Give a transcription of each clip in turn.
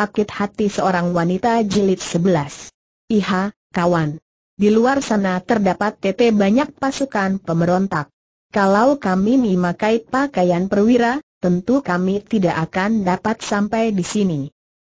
sakit hati seorang wanita jilid 11. Iha, kawan. Di luar sana terdapat TT banyak pasukan pemberontak. Kalau kami memakai pakaian perwira, tentu kami tidak akan dapat sampai di sini.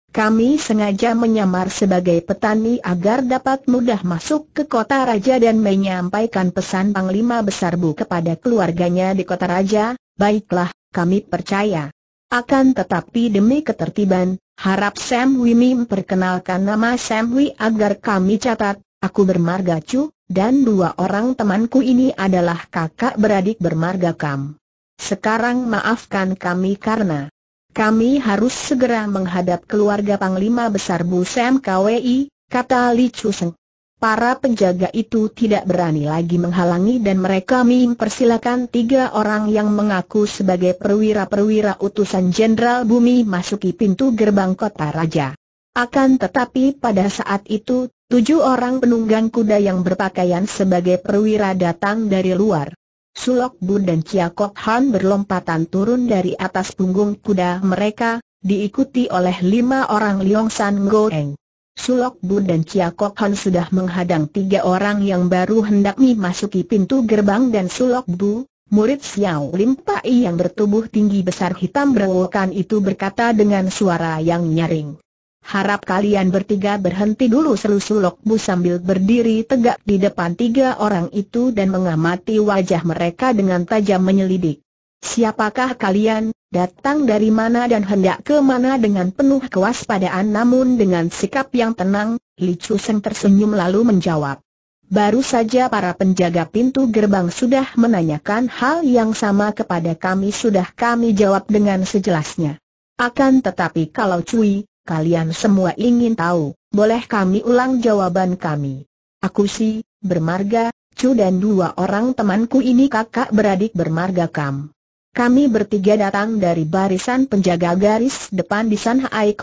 Kami sengaja menyamar sebagai petani agar dapat mudah masuk ke kota raja dan menyampaikan pesan Panglima Besar Bu kepada keluarganya di kota raja, baiklah, kami percaya. Akan tetapi demi ketertiban, harap Sam Wimi memperkenalkan nama Sam Wi agar kami catat, aku bermarga Chu, dan dua orang temanku ini adalah kakak beradik bermarga Kam. Sekarang maafkan kami karena kami harus segera menghadap keluarga Panglima Besar Bu Sam KWI, kata Li Chu Seng. Para penjaga itu tidak berani lagi menghalangi dan mereka mempersilakan tiga orang yang mengaku sebagai perwira-perwira utusan Jenderal Bumi masuki pintu gerbang kota raja. Akan tetapi pada saat itu, tujuh orang penunggang kuda yang berpakaian sebagai perwira datang dari luar. Sulok Bun dan Kok Han berlompatan turun dari atas punggung kuda mereka, diikuti oleh lima orang Liong San Goeng. Sulok Bu dan Chia Kok Han sudah menghadang tiga orang yang baru hendak memasuki pintu gerbang dan Sulok Bu, murid Xiao Lim Pai yang bertubuh tinggi besar hitam berwokan itu berkata dengan suara yang nyaring. Harap kalian bertiga berhenti dulu seru Sulok Bu sambil berdiri tegak di depan tiga orang itu dan mengamati wajah mereka dengan tajam menyelidik. Siapakah kalian, datang dari mana dan hendak ke mana dengan penuh kewaspadaan namun dengan sikap yang tenang, Li Chu Seng tersenyum lalu menjawab. Baru saja para penjaga pintu gerbang sudah menanyakan hal yang sama kepada kami sudah kami jawab dengan sejelasnya. Akan tetapi kalau cuy, kalian semua ingin tahu, boleh kami ulang jawaban kami. Aku si, bermarga, cu dan dua orang temanku ini kakak beradik bermarga kam. Kami bertiga datang dari barisan penjaga garis depan di San Hai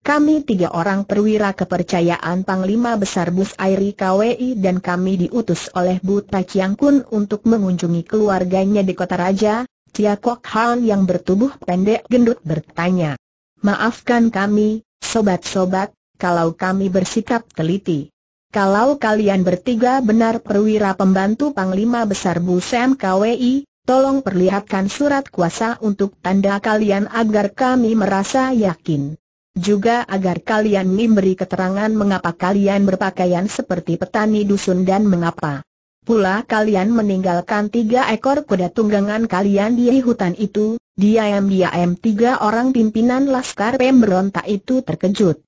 kami tiga orang perwira kepercayaan Panglima Besar Bus Airi KWI dan kami diutus oleh Buta Chiang Kun untuk mengunjungi keluarganya di Kota Raja, Tia Kok Han yang bertubuh pendek gendut bertanya. Maafkan kami, sobat-sobat, kalau kami bersikap teliti. Kalau kalian bertiga benar perwira pembantu Panglima Besar Busem KWI, tolong perlihatkan surat kuasa untuk tanda kalian agar kami merasa yakin. Juga agar kalian memberi keterangan mengapa kalian berpakaian seperti petani dusun dan mengapa pula kalian meninggalkan tiga ekor kuda tunggangan kalian di hutan itu, diam-diam tiga orang pimpinan Laskar pemberontak itu terkejut.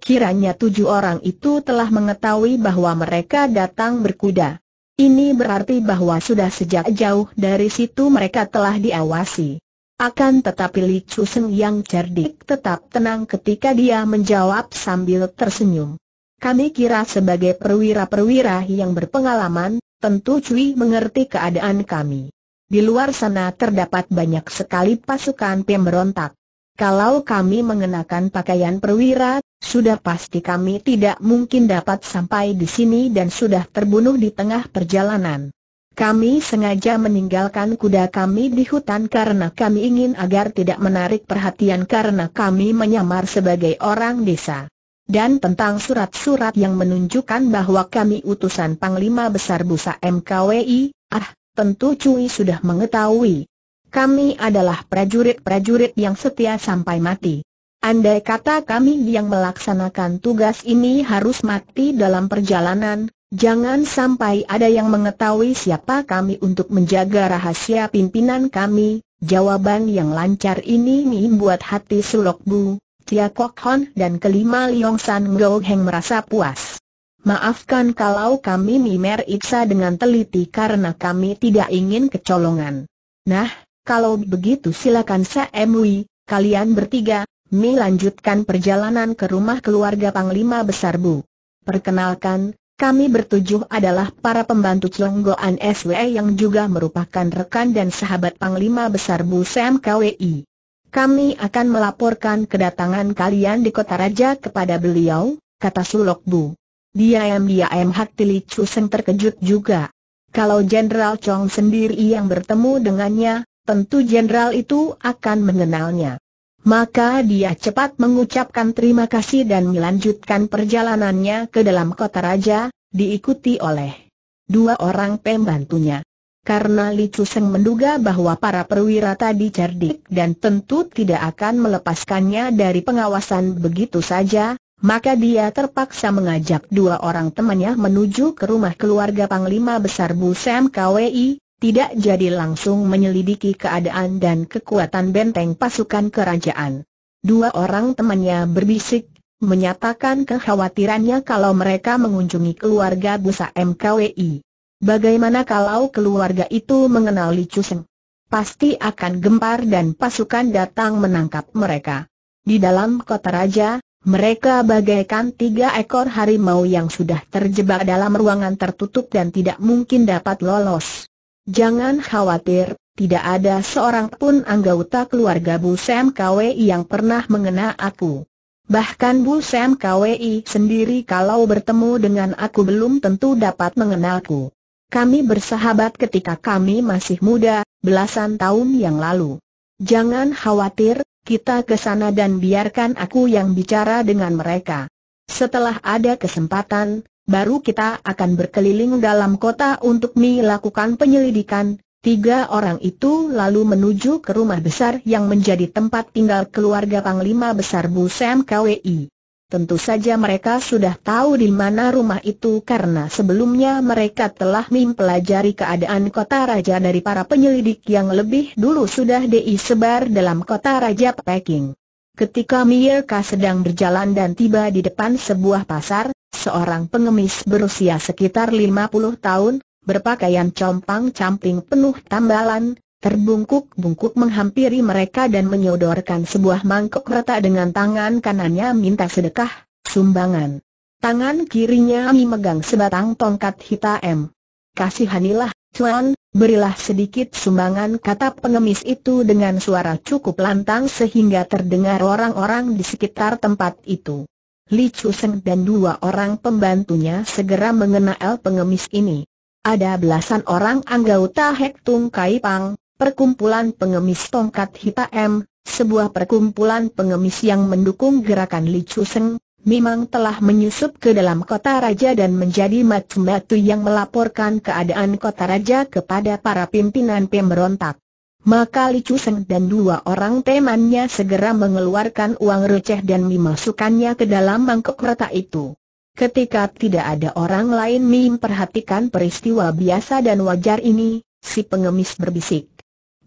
Kiranya tujuh orang itu telah mengetahui bahwa mereka datang berkuda. Ini berarti bahwa sudah sejak jauh dari situ mereka telah diawasi. Akan tetapi Li Seng yang cerdik tetap tenang ketika dia menjawab sambil tersenyum. Kami kira sebagai perwira-perwira yang berpengalaman, tentu Cui mengerti keadaan kami. Di luar sana terdapat banyak sekali pasukan pemberontak. Kalau kami mengenakan pakaian perwira, sudah pasti kami tidak mungkin dapat sampai di sini dan sudah terbunuh di tengah perjalanan. Kami sengaja meninggalkan kuda kami di hutan karena kami ingin agar tidak menarik perhatian karena kami menyamar sebagai orang desa. Dan tentang surat-surat yang menunjukkan bahwa kami utusan Panglima Besar Busa MKWI, ah, tentu Cui sudah mengetahui, kami adalah prajurit-prajurit yang setia sampai mati. Andai kata kami yang melaksanakan tugas ini harus mati dalam perjalanan, jangan sampai ada yang mengetahui siapa kami untuk menjaga rahasia pimpinan kami. Jawaban yang lancar ini membuat hati Sulok Bu, Tia Kok Hon dan kelima Liong San Ngo Heng merasa puas. Maafkan kalau kami mimer Iksa dengan teliti karena kami tidak ingin kecolongan. Nah, kalau begitu silakan saya mui, kalian bertiga, Mi lanjutkan perjalanan ke rumah keluarga Panglima Besar Bu. Perkenalkan, kami bertujuh adalah para pembantu Celonggoan SWE yang juga merupakan rekan dan sahabat Panglima Besar Bu Sam KWI. Kami akan melaporkan kedatangan kalian di Kota Raja kepada beliau, kata Sulok Bu. Diam-diam Hak Tili Chu terkejut juga. Kalau Jenderal Chong sendiri yang bertemu dengannya, tentu jenderal itu akan mengenalnya. Maka dia cepat mengucapkan terima kasih dan melanjutkan perjalanannya ke dalam kota raja, diikuti oleh dua orang pembantunya. Karena Li Chuseng menduga bahwa para perwira tadi cerdik dan tentu tidak akan melepaskannya dari pengawasan begitu saja, maka dia terpaksa mengajak dua orang temannya menuju ke rumah keluarga Panglima Besar Bu Sam KWI, tidak jadi langsung menyelidiki keadaan dan kekuatan benteng pasukan kerajaan. Dua orang temannya berbisik, menyatakan kekhawatirannya kalau mereka mengunjungi keluarga Busa MKWI. Bagaimana kalau keluarga itu mengenal Li Chuseng? Pasti akan gempar dan pasukan datang menangkap mereka. Di dalam kota raja, mereka bagaikan tiga ekor harimau yang sudah terjebak dalam ruangan tertutup dan tidak mungkin dapat lolos. Jangan khawatir, tidak ada seorang pun anggota keluarga Bu Sam KWI yang pernah mengena aku. Bahkan Bu Sam KWI sendiri kalau bertemu dengan aku belum tentu dapat mengenalku. Kami bersahabat ketika kami masih muda, belasan tahun yang lalu. Jangan khawatir, kita ke sana dan biarkan aku yang bicara dengan mereka. Setelah ada kesempatan, baru kita akan berkeliling dalam kota untuk melakukan penyelidikan. Tiga orang itu lalu menuju ke rumah besar yang menjadi tempat tinggal keluarga Panglima Besar Busem KWI. Tentu saja mereka sudah tahu di mana rumah itu karena sebelumnya mereka telah mempelajari keadaan kota raja dari para penyelidik yang lebih dulu sudah disebar dalam kota raja Peking. Ketika Mierka sedang berjalan dan tiba di depan sebuah pasar, seorang pengemis berusia sekitar 50 tahun, berpakaian compang-camping penuh tambalan, terbungkuk-bungkuk menghampiri mereka dan menyodorkan sebuah mangkok retak dengan tangan kanannya minta sedekah, sumbangan. Tangan kirinya memegang sebatang tongkat hitam. Kasihanilah, Tuan, berilah sedikit sumbangan kata pengemis itu dengan suara cukup lantang sehingga terdengar orang-orang di sekitar tempat itu. Li Chu Seng dan dua orang pembantunya segera mengenal pengemis ini. Ada belasan orang anggota Hek Tung Kai Pang, perkumpulan pengemis tongkat hitam, sebuah perkumpulan pengemis yang mendukung gerakan Li Chu Seng, memang telah menyusup ke dalam kota raja dan menjadi macam matu yang melaporkan keadaan kota raja kepada para pimpinan pemberontak. Maka Li Seng dan dua orang temannya segera mengeluarkan uang receh dan memasukkannya ke dalam mangkuk kereta itu. Ketika tidak ada orang lain mim perhatikan peristiwa biasa dan wajar ini, si pengemis berbisik.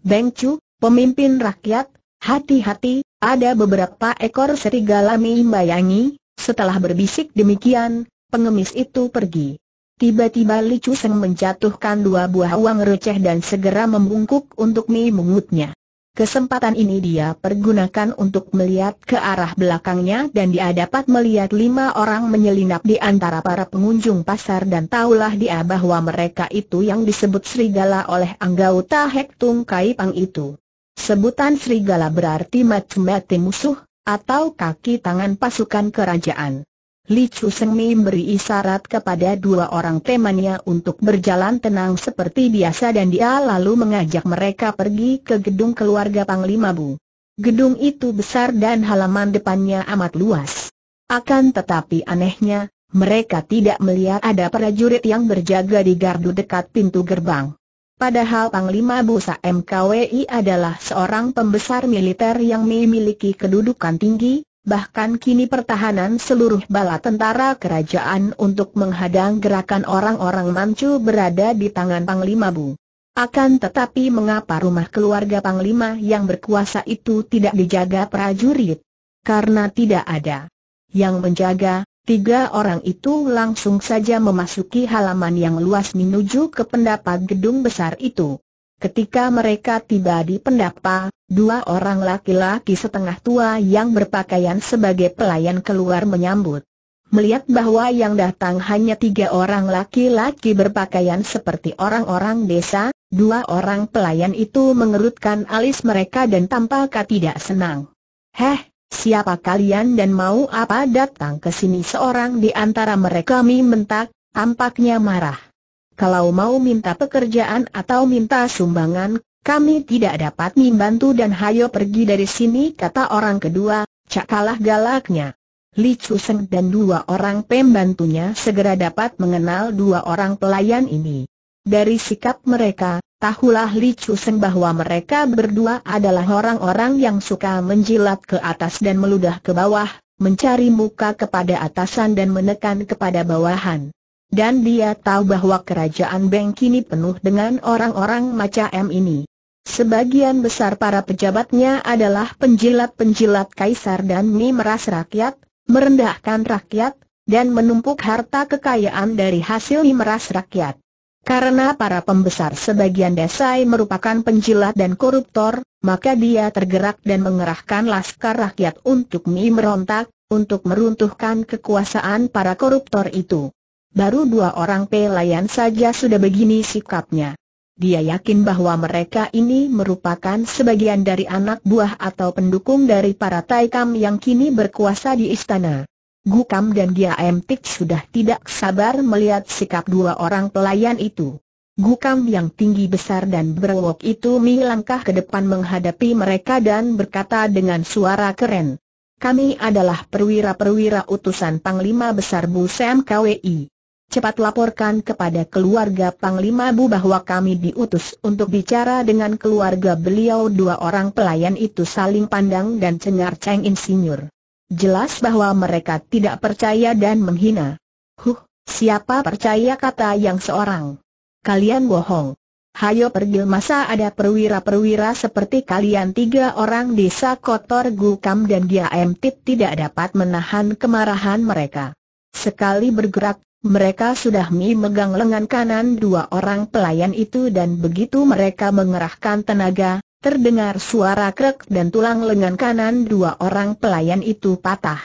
Beng Chu, pemimpin rakyat, hati-hati, ada beberapa ekor serigala mim bayangi. setelah berbisik demikian, pengemis itu pergi. Tiba-tiba Li Seng menjatuhkan dua buah uang receh dan segera membungkuk untuk memungutnya. Kesempatan ini dia pergunakan untuk melihat ke arah belakangnya dan dia dapat melihat lima orang menyelinap di antara para pengunjung pasar dan tahulah dia bahwa mereka itu yang disebut serigala oleh anggota Hek Tung Kai Pang itu. Sebutan serigala berarti macam-macam musuh, atau kaki tangan pasukan kerajaan. Li Chu Seng beri isyarat kepada dua orang temannya untuk berjalan tenang seperti biasa dan dia lalu mengajak mereka pergi ke gedung keluarga Panglima Bu. Gedung itu besar dan halaman depannya amat luas. Akan tetapi anehnya, mereka tidak melihat ada prajurit yang berjaga di gardu dekat pintu gerbang. Padahal Panglima Bu Busa MKWI adalah seorang pembesar militer yang memiliki kedudukan tinggi, bahkan kini pertahanan seluruh bala tentara kerajaan untuk menghadang gerakan orang-orang Manchu berada di tangan Panglima Bu. Akan tetapi mengapa rumah keluarga Panglima yang berkuasa itu tidak dijaga prajurit? Karena tidak ada yang menjaga, tiga orang itu langsung saja memasuki halaman yang luas menuju ke pendapat gedung besar itu. Ketika mereka tiba di pendapa, dua orang laki-laki setengah tua yang berpakaian sebagai pelayan keluar menyambut. Melihat bahwa yang datang hanya tiga orang laki-laki berpakaian seperti orang-orang desa, dua orang pelayan itu mengerutkan alis mereka dan tampak tidak senang. Heh, siapa kalian dan mau apa datang ke sini seorang di antara mereka mentak, tampaknya marah kalau mau minta pekerjaan atau minta sumbangan, kami tidak dapat membantu dan hayo pergi dari sini kata orang kedua, Cakalah galaknya. Li Chu dan dua orang pembantunya segera dapat mengenal dua orang pelayan ini. Dari sikap mereka, tahulah Li Chu bahwa mereka berdua adalah orang-orang yang suka menjilat ke atas dan meludah ke bawah, mencari muka kepada atasan dan menekan kepada bawahan. Dan dia tahu bahwa kerajaan Beng kini penuh dengan orang-orang macam ini. Sebagian besar para pejabatnya adalah penjilat-penjilat kaisar dan memeras rakyat, merendahkan rakyat, dan menumpuk harta kekayaan dari hasil memeras rakyat. Karena para pembesar sebagian desai merupakan penjilat dan koruptor, maka dia tergerak dan mengerahkan laskar rakyat untuk memerontak, untuk meruntuhkan kekuasaan para koruptor itu. Baru dua orang pelayan saja sudah begini sikapnya. Dia yakin bahwa mereka ini merupakan sebagian dari anak buah atau pendukung dari para Taikam yang kini berkuasa di istana. Gukam dan dia Emtik sudah tidak sabar melihat sikap dua orang pelayan itu. Gukam yang tinggi besar dan berwok itu melangkah ke depan menghadapi mereka dan berkata dengan suara keren. Kami adalah perwira-perwira utusan Panglima Besar Busem KWI cepat laporkan kepada keluarga Panglima Bu bahwa kami diutus untuk bicara dengan keluarga beliau dua orang pelayan itu saling pandang dan cengar ceng insinyur. Jelas bahwa mereka tidak percaya dan menghina. Huh, siapa percaya kata yang seorang? Kalian bohong. Hayo pergi masa ada perwira-perwira seperti kalian tiga orang desa kotor Gukam dan Dia Emtit tidak dapat menahan kemarahan mereka. Sekali bergerak, mereka sudah mi megang lengan kanan dua orang pelayan itu dan begitu mereka mengerahkan tenaga, terdengar suara krek dan tulang lengan kanan dua orang pelayan itu patah.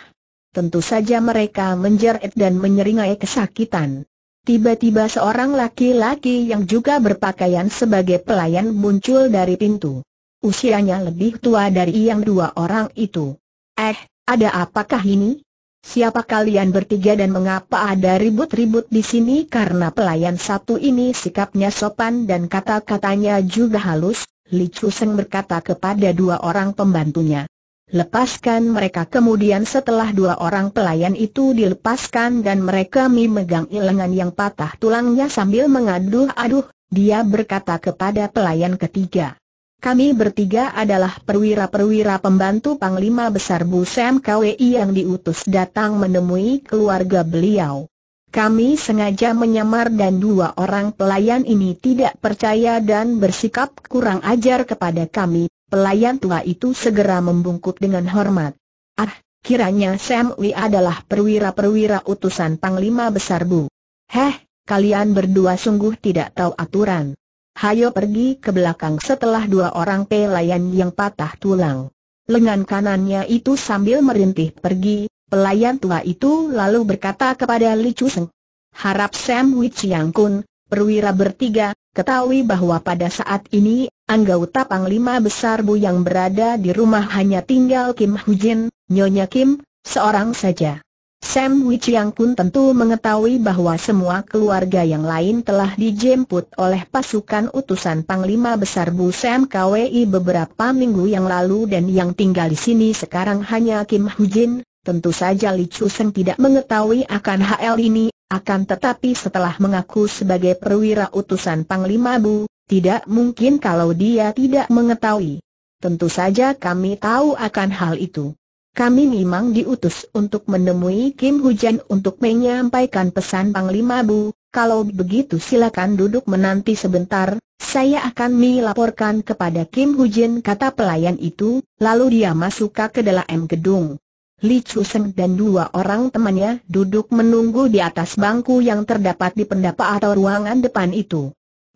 Tentu saja mereka menjerit dan menyeringai kesakitan. Tiba-tiba seorang laki-laki yang juga berpakaian sebagai pelayan muncul dari pintu. Usianya lebih tua dari yang dua orang itu. Eh, ada apakah ini? Siapa kalian bertiga dan mengapa ada ribut-ribut di sini? Karena pelayan satu ini sikapnya sopan dan kata-katanya juga halus, Li Chu Seng berkata kepada dua orang pembantunya. Lepaskan mereka kemudian setelah dua orang pelayan itu dilepaskan dan mereka memegang ilangan yang patah tulangnya sambil mengaduh-aduh, dia berkata kepada pelayan ketiga. Kami bertiga adalah perwira-perwira pembantu Panglima Besar Bu Sam KWI yang diutus datang menemui keluarga beliau. Kami sengaja menyamar dan dua orang pelayan ini tidak percaya dan bersikap kurang ajar kepada kami. Pelayan tua itu segera membungkuk dengan hormat. Ah, kiranya Sam Wi adalah perwira-perwira utusan Panglima Besar Bu. Heh, kalian berdua sungguh tidak tahu aturan hayo pergi ke belakang setelah dua orang pelayan yang patah tulang. Lengan kanannya itu sambil merintih pergi, pelayan tua itu lalu berkata kepada Li Seng. Harap Sam Wich Yang Kun, perwira bertiga, ketahui bahwa pada saat ini, anggota Panglima Besar Bu yang berada di rumah hanya tinggal Kim Hujin, Nyonya Kim, seorang saja. Sam Wichiang pun tentu mengetahui bahwa semua keluarga yang lain telah dijemput oleh pasukan utusan Panglima Besar Bu Sam KWI beberapa minggu yang lalu dan yang tinggal di sini sekarang hanya Kim Hujin. Tentu saja Li Seng tidak mengetahui akan hal ini, akan tetapi setelah mengaku sebagai perwira utusan Panglima Bu, tidak mungkin kalau dia tidak mengetahui. Tentu saja kami tahu akan hal itu. Kami memang diutus untuk menemui Kim Hujan untuk menyampaikan pesan Panglima Bu, kalau begitu silakan duduk menanti sebentar, saya akan melaporkan kepada Kim Hujan kata pelayan itu, lalu dia masuk ke dalam gedung. Li Chu Seng dan dua orang temannya duduk menunggu di atas bangku yang terdapat di pendapa atau ruangan depan itu.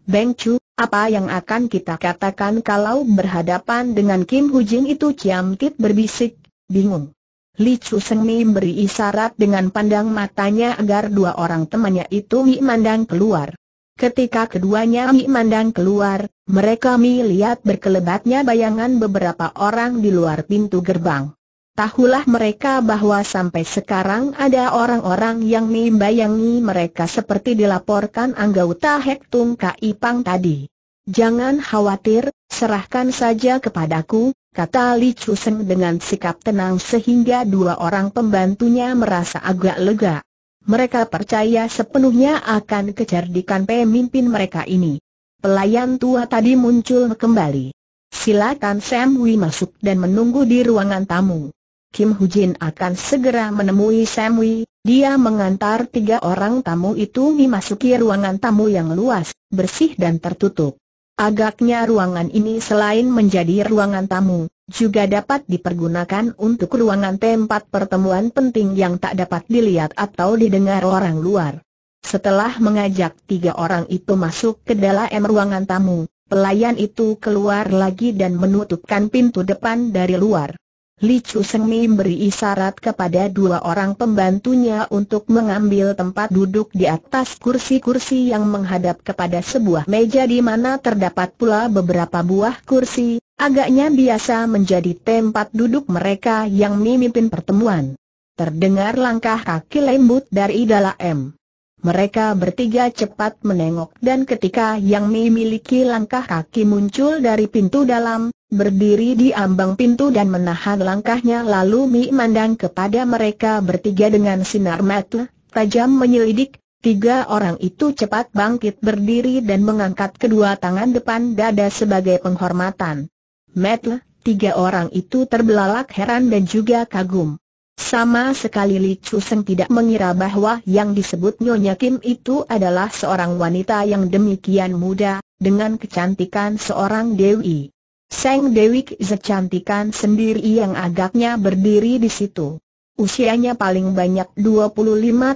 Beng Chu, apa yang akan kita katakan kalau berhadapan dengan Kim Hujin itu Ciam Tit berbisik, Bingung. Li Chu Seng Mi beri isyarat dengan pandang matanya agar dua orang temannya itu Mi mandang keluar. Ketika keduanya Mi mandang keluar, mereka Mi lihat berkelebatnya bayangan beberapa orang di luar pintu gerbang. Tahulah mereka bahwa sampai sekarang ada orang-orang yang Mi bayangi mereka seperti dilaporkan anggota Hek Tung Kai Pang tadi. Jangan khawatir, serahkan saja kepadaku, kata Li Seng dengan sikap tenang sehingga dua orang pembantunya merasa agak lega. Mereka percaya sepenuhnya akan kecerdikan pemimpin mereka ini. Pelayan tua tadi muncul kembali. Silakan Sam Wei masuk dan menunggu di ruangan tamu. Kim Hujin akan segera menemui Sam Wei. Dia mengantar tiga orang tamu itu memasuki ruangan tamu yang luas, bersih dan tertutup. Agaknya ruangan ini selain menjadi ruangan tamu, juga dapat dipergunakan untuk ruangan tempat pertemuan penting yang tak dapat dilihat atau didengar orang luar. Setelah mengajak tiga orang itu masuk ke dalam ruangan tamu, pelayan itu keluar lagi dan menutupkan pintu depan dari luar. Li Chu Seng beri isyarat kepada dua orang pembantunya untuk mengambil tempat duduk di atas kursi-kursi yang menghadap kepada sebuah meja di mana terdapat pula beberapa buah kursi, agaknya biasa menjadi tempat duduk mereka yang memimpin pertemuan. Terdengar langkah kaki lembut dari Dala M. Mereka bertiga cepat menengok dan ketika yang Mi memiliki langkah kaki muncul dari pintu dalam, berdiri di ambang pintu dan menahan langkahnya lalu Mi mandang kepada mereka bertiga dengan sinar mata, tajam menyelidik, tiga orang itu cepat bangkit berdiri dan mengangkat kedua tangan depan dada sebagai penghormatan. Metle, tiga orang itu terbelalak heran dan juga kagum. Sama sekali Li seng tidak mengira bahwa yang disebut Nyonya Kim itu adalah seorang wanita yang demikian muda, dengan kecantikan seorang Dewi. Seng Dewi kecantikan sendiri yang agaknya berdiri di situ. Usianya paling banyak 25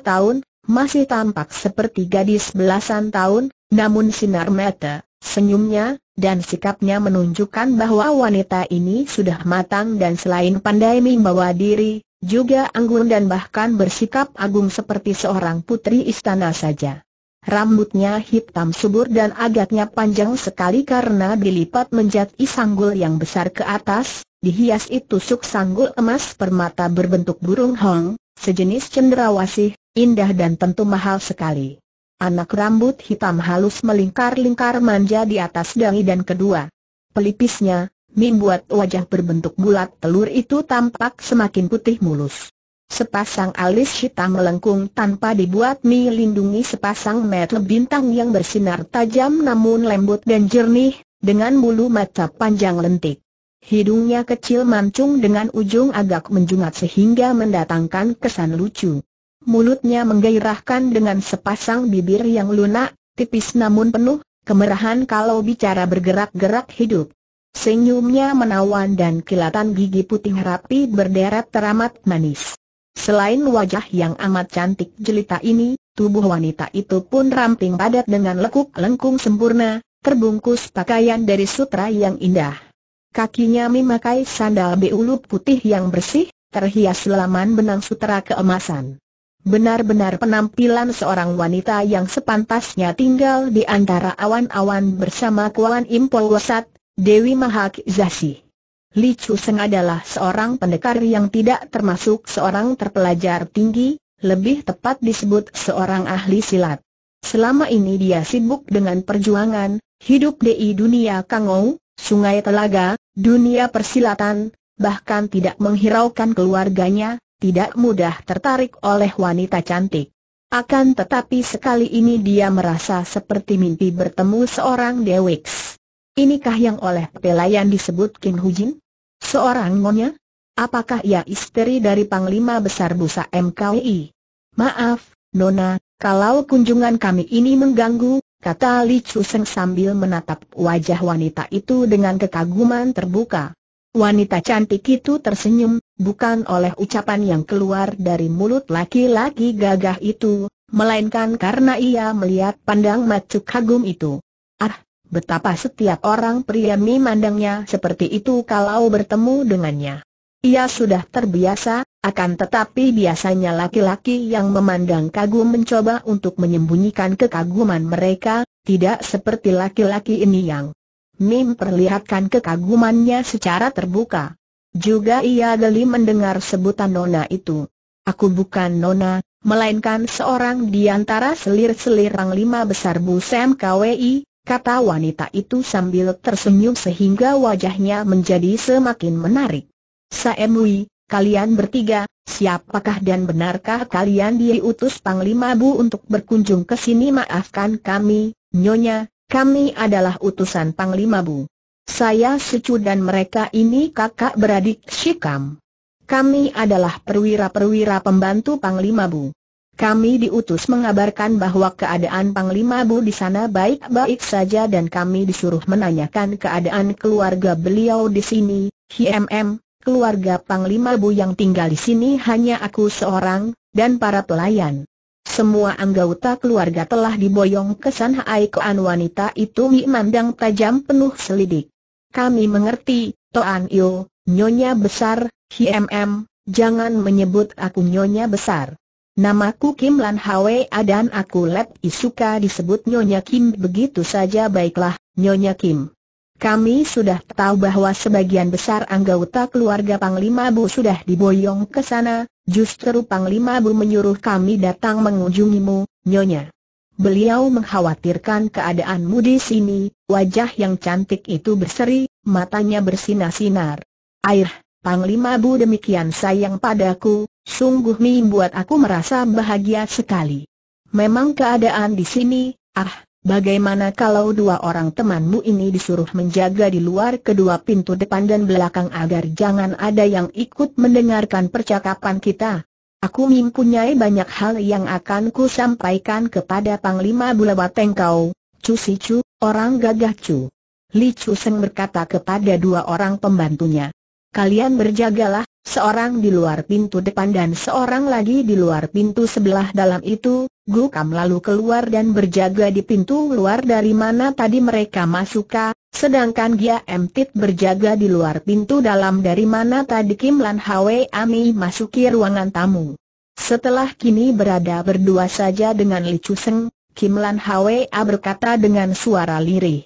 tahun, masih tampak seperti gadis belasan tahun, namun sinar mata, senyumnya, dan sikapnya menunjukkan bahwa wanita ini sudah matang dan selain pandai membawa diri, juga anggun dan bahkan bersikap agung seperti seorang putri istana saja. Rambutnya hitam subur dan agaknya panjang sekali karena dilipat menjadi sanggul yang besar ke atas, dihias itu suk sanggul emas permata berbentuk burung hong, sejenis cenderawasih, indah dan tentu mahal sekali. Anak rambut hitam halus melingkar-lingkar manja di atas dahi dan kedua pelipisnya, Mim buat wajah berbentuk bulat telur itu tampak semakin putih mulus. Sepasang alis hitam melengkung tanpa dibuat mie lindungi sepasang mata bintang yang bersinar tajam namun lembut dan jernih, dengan bulu mata panjang lentik. Hidungnya kecil mancung dengan ujung agak menjungat sehingga mendatangkan kesan lucu. Mulutnya menggairahkan dengan sepasang bibir yang lunak, tipis namun penuh, kemerahan kalau bicara bergerak-gerak hidup. Senyumnya menawan dan kilatan gigi putih rapi berderet teramat manis. Selain wajah yang amat cantik jelita ini, tubuh wanita itu pun ramping padat dengan lekuk lengkung sempurna, terbungkus pakaian dari sutra yang indah. Kakinya memakai sandal beulu putih yang bersih, terhias laman benang sutra keemasan. Benar-benar penampilan seorang wanita yang sepantasnya tinggal di antara awan-awan bersama Kuan Impol Wasat, Dewi Mahak Zasi. Li Chu Seng adalah seorang pendekar yang tidak termasuk seorang terpelajar tinggi, lebih tepat disebut seorang ahli silat. Selama ini dia sibuk dengan perjuangan, hidup di dunia Kangou, sungai telaga, dunia persilatan, bahkan tidak menghiraukan keluarganya, tidak mudah tertarik oleh wanita cantik. Akan tetapi sekali ini dia merasa seperti mimpi bertemu seorang Dewiks. Inikah yang oleh pelayan disebut Kim Hujin? Seorang monya? Apakah ia istri dari Panglima Besar Busa MKWI? Maaf, Nona, kalau kunjungan kami ini mengganggu, kata Li Chuseng sambil menatap wajah wanita itu dengan kekaguman terbuka. Wanita cantik itu tersenyum, bukan oleh ucapan yang keluar dari mulut laki-laki gagah itu, melainkan karena ia melihat pandang macu kagum itu. Betapa setiap orang pria memandangnya seperti itu kalau bertemu dengannya. Ia sudah terbiasa, akan tetapi biasanya laki-laki yang memandang kagum mencoba untuk menyembunyikan kekaguman mereka, tidak seperti laki-laki ini yang memperlihatkan kekagumannya secara terbuka. Juga ia geli mendengar sebutan nona itu. Aku bukan nona, melainkan seorang di antara selir-selir ranglima besar Bu Sam KWI, kata wanita itu sambil tersenyum sehingga wajahnya menjadi semakin menarik. Saemui, kalian bertiga, siapakah dan benarkah kalian diutus Panglima Bu untuk berkunjung ke sini maafkan kami, Nyonya, kami adalah utusan Panglima Bu. Saya Secu dan mereka ini kakak beradik Shikam. Kami adalah perwira-perwira pembantu Panglima Bu. Kami diutus mengabarkan bahwa keadaan Panglima Bu di sana baik-baik saja dan kami disuruh menanyakan keadaan keluarga beliau di sini, HMM, keluarga Panglima Bu yang tinggal di sini hanya aku seorang, dan para pelayan. Semua anggota keluarga telah diboyong ke San Koan wanita itu memandang tajam penuh selidik. Kami mengerti, Toan Yo, Nyonya Besar, HMM, jangan menyebut aku Nyonya Besar. Namaku Kim Lan Hwa dan aku Lep Isuka disebut Nyonya Kim begitu saja baiklah, Nyonya Kim. Kami sudah tahu bahwa sebagian besar anggota keluarga Panglima Bu sudah diboyong ke sana, justru Panglima Bu menyuruh kami datang mengunjungimu, Nyonya. Beliau mengkhawatirkan keadaanmu di sini, wajah yang cantik itu berseri, matanya bersinar-sinar. Air, Panglima Bu demikian sayang padaku, sungguh buat aku merasa bahagia sekali. Memang keadaan di sini, ah, bagaimana kalau dua orang temanmu ini disuruh menjaga di luar kedua pintu depan dan belakang agar jangan ada yang ikut mendengarkan percakapan kita? Aku mempunyai banyak hal yang akan ku sampaikan kepada Panglima Bulawa Tengkau, Cu Si Cu, orang gagah Cu. Li Chu Seng berkata kepada dua orang pembantunya. Kalian berjagalah, seorang di luar pintu depan dan seorang lagi di luar pintu sebelah dalam itu, Gu Kam lalu keluar dan berjaga di pintu luar dari mana tadi mereka masuk sedangkan Gia M. Tit berjaga di luar pintu dalam dari mana tadi Kim Lan Hwe Ami masuki ruangan tamu. Setelah kini berada berdua saja dengan Li Chu Seng, Kim Lan A berkata dengan suara lirih.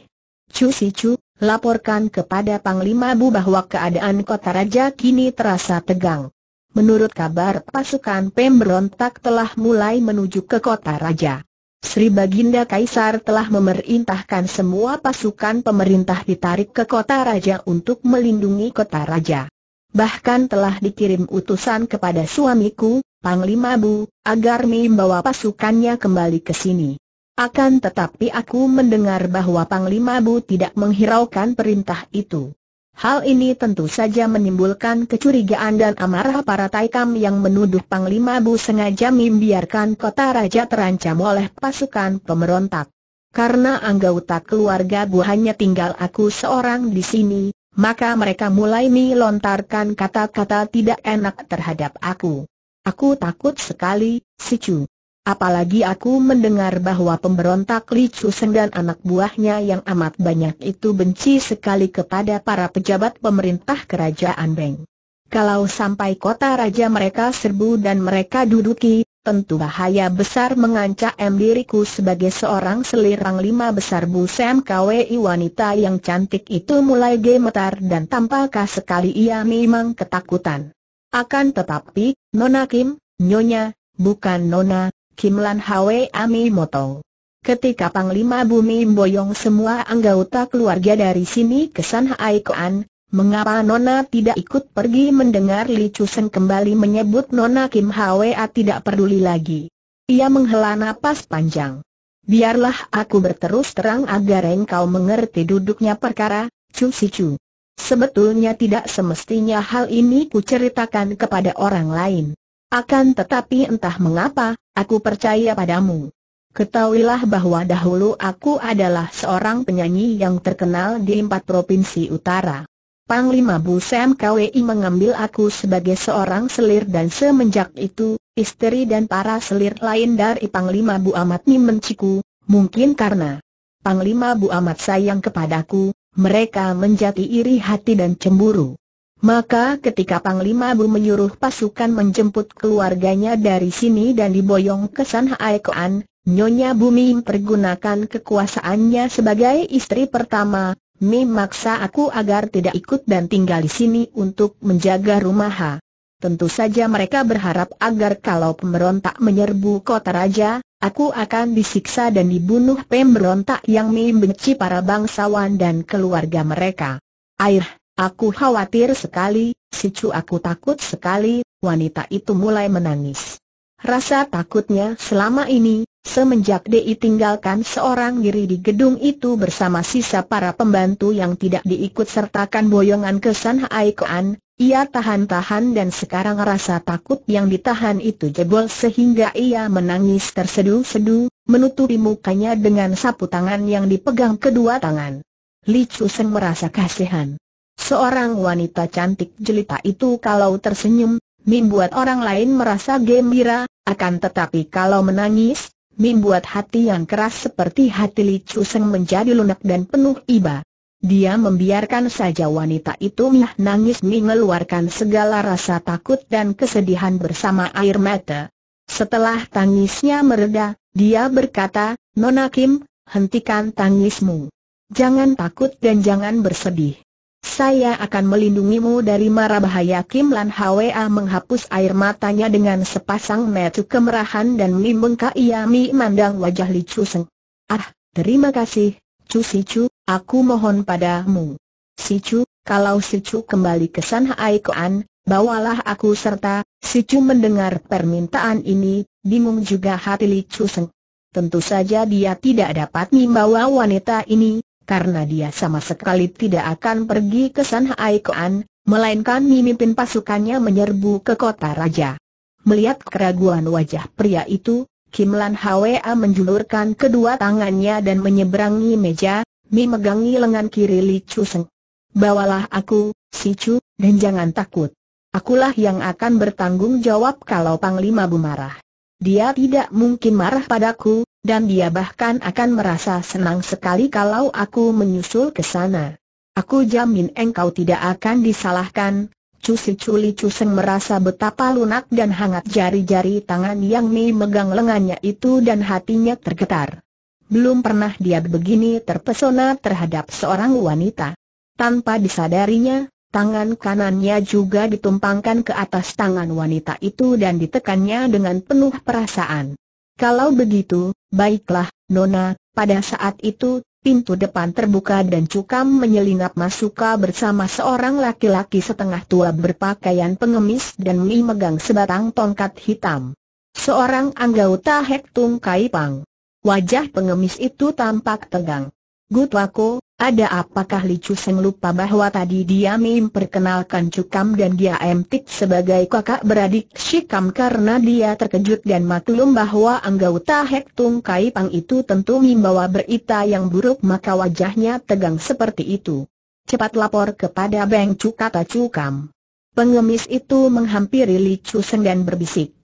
Chu Si Chu, laporkan kepada Panglima Bu bahwa keadaan kota raja kini terasa tegang. Menurut kabar pasukan pemberontak telah mulai menuju ke kota raja. Sri Baginda Kaisar telah memerintahkan semua pasukan pemerintah ditarik ke kota raja untuk melindungi kota raja. Bahkan telah dikirim utusan kepada suamiku, Panglima Bu, agar membawa pasukannya kembali ke sini. Akan tetapi aku mendengar bahwa Panglima Bu tidak menghiraukan perintah itu. Hal ini tentu saja menimbulkan kecurigaan dan amarah para Taikam yang menuduh Panglima Bu sengaja membiarkan kota raja terancam oleh pasukan pemberontak. Karena anggota keluarga Bu hanya tinggal aku seorang di sini, maka mereka mulai melontarkan kata-kata tidak enak terhadap aku. Aku takut sekali, si Chu. Apalagi aku mendengar bahwa pemberontak Li Chuseng dan anak buahnya yang amat banyak itu benci sekali kepada para pejabat pemerintah kerajaan Beng. Kalau sampai kota raja mereka serbu dan mereka duduki, tentu bahaya besar mengancam diriku sebagai seorang selirang lima besar busem KWI wanita yang cantik itu mulai gemetar dan tampakah sekali ia memang ketakutan. Akan tetapi, Nona Kim, Nyonya, bukan Nona, Kim Lan Hwe Ami Motong. Ketika Panglima Bumi boyong semua anggota keluarga dari sini kesan San Hai Kuan, mengapa Nona tidak ikut pergi mendengar Li Chusen kembali menyebut Nona Kim A tidak peduli lagi. Ia menghela nafas panjang. Biarlah aku berterus terang agar engkau mengerti duduknya perkara, Chu Si Chu. Sebetulnya tidak semestinya hal ini ku ceritakan kepada orang lain. Akan tetapi entah mengapa, aku percaya padamu. Ketahuilah bahwa dahulu aku adalah seorang penyanyi yang terkenal di empat provinsi utara. Panglima Busem KWI mengambil aku sebagai seorang selir dan semenjak itu, istri dan para selir lain dari Panglima Bu Amat menciku, mungkin karena Panglima Bu Amat sayang kepadaku, mereka menjadi iri hati dan cemburu. Maka ketika Panglima Bu menyuruh pasukan menjemput keluarganya dari sini dan diboyong ke San Haikoan, Nyonya Bumi mempergunakan kekuasaannya sebagai istri pertama, Mim maksa aku agar tidak ikut dan tinggal di sini untuk menjaga rumah ha. Tentu saja mereka berharap agar kalau pemberontak menyerbu kota raja, aku akan disiksa dan dibunuh pemberontak yang membenci para bangsawan dan keluarga mereka. Air, Aku khawatir sekali, si aku takut sekali, wanita itu mulai menangis. Rasa takutnya selama ini, semenjak Dei tinggalkan seorang diri di gedung itu bersama sisa para pembantu yang tidak diikut sertakan boyongan kesan Haikoan, ia tahan-tahan dan sekarang rasa takut yang ditahan itu jebol sehingga ia menangis tersedu-sedu, menutupi mukanya dengan sapu tangan yang dipegang kedua tangan. Li Chu Seng merasa kasihan. Seorang wanita cantik jelita itu kalau tersenyum, membuat orang lain merasa gembira, akan tetapi kalau menangis, membuat hati yang keras seperti hati Li Chuseng menjadi lunak dan penuh iba. Dia membiarkan saja wanita itu mih nangis mengeluarkan segala rasa takut dan kesedihan bersama air mata. Setelah tangisnya mereda, dia berkata, Nona Kim, hentikan tangismu. Jangan takut dan jangan bersedih. Saya akan melindungimu dari mara bahaya Kim Lan Hwa menghapus air matanya dengan sepasang metu kemerahan dan membengkak ia mandang wajah Li Chu Seng. Ah, terima kasih, Chu Si Chu, aku mohon padamu. Si Chu, kalau Si Chu kembali ke San Hai Koan, bawalah aku serta, Si Chu mendengar permintaan ini, bingung juga hati Li Chu Seng. Tentu saja dia tidak dapat membawa wanita ini, karena dia sama sekali tidak akan pergi ke San Haikoan, melainkan memimpin pasukannya menyerbu ke kota raja. Melihat keraguan wajah pria itu, Kim Lan Hwa menjulurkan kedua tangannya dan menyeberangi meja, memegangi lengan kiri Li Chu Seng. Bawalah aku, Si Chu, dan jangan takut. Akulah yang akan bertanggung jawab kalau Panglima Bumarah. Dia tidak mungkin marah padaku, dan dia bahkan akan merasa senang sekali kalau aku menyusul ke sana. Aku jamin engkau tidak akan disalahkan. Cusi Culi Cuseng merasa betapa lunak dan hangat jari-jari tangan yang Mei megang lengannya itu dan hatinya tergetar. Belum pernah dia begini terpesona terhadap seorang wanita. Tanpa disadarinya, Tangan kanannya juga ditumpangkan ke atas tangan wanita itu dan ditekannya dengan penuh perasaan. Kalau begitu, baiklah, Nona, pada saat itu, pintu depan terbuka dan Cukam menyelinap masuka bersama seorang laki-laki setengah tua berpakaian pengemis dan Mi megang sebatang tongkat hitam. Seorang anggota Hektung Kaipang. Wajah pengemis itu tampak tegang. Gutwako, ada apakah Li Seng lupa bahwa tadi dia memperkenalkan Kam dan dia Emtik sebagai kakak beradik Shikam karena dia terkejut dan maklum bahwa anggota Hek Tung Kai Pang itu tentu membawa berita yang buruk maka wajahnya tegang seperti itu. Cepat lapor kepada Beng Chu kata Chu Kam. Pengemis itu menghampiri Li Seng dan berbisik.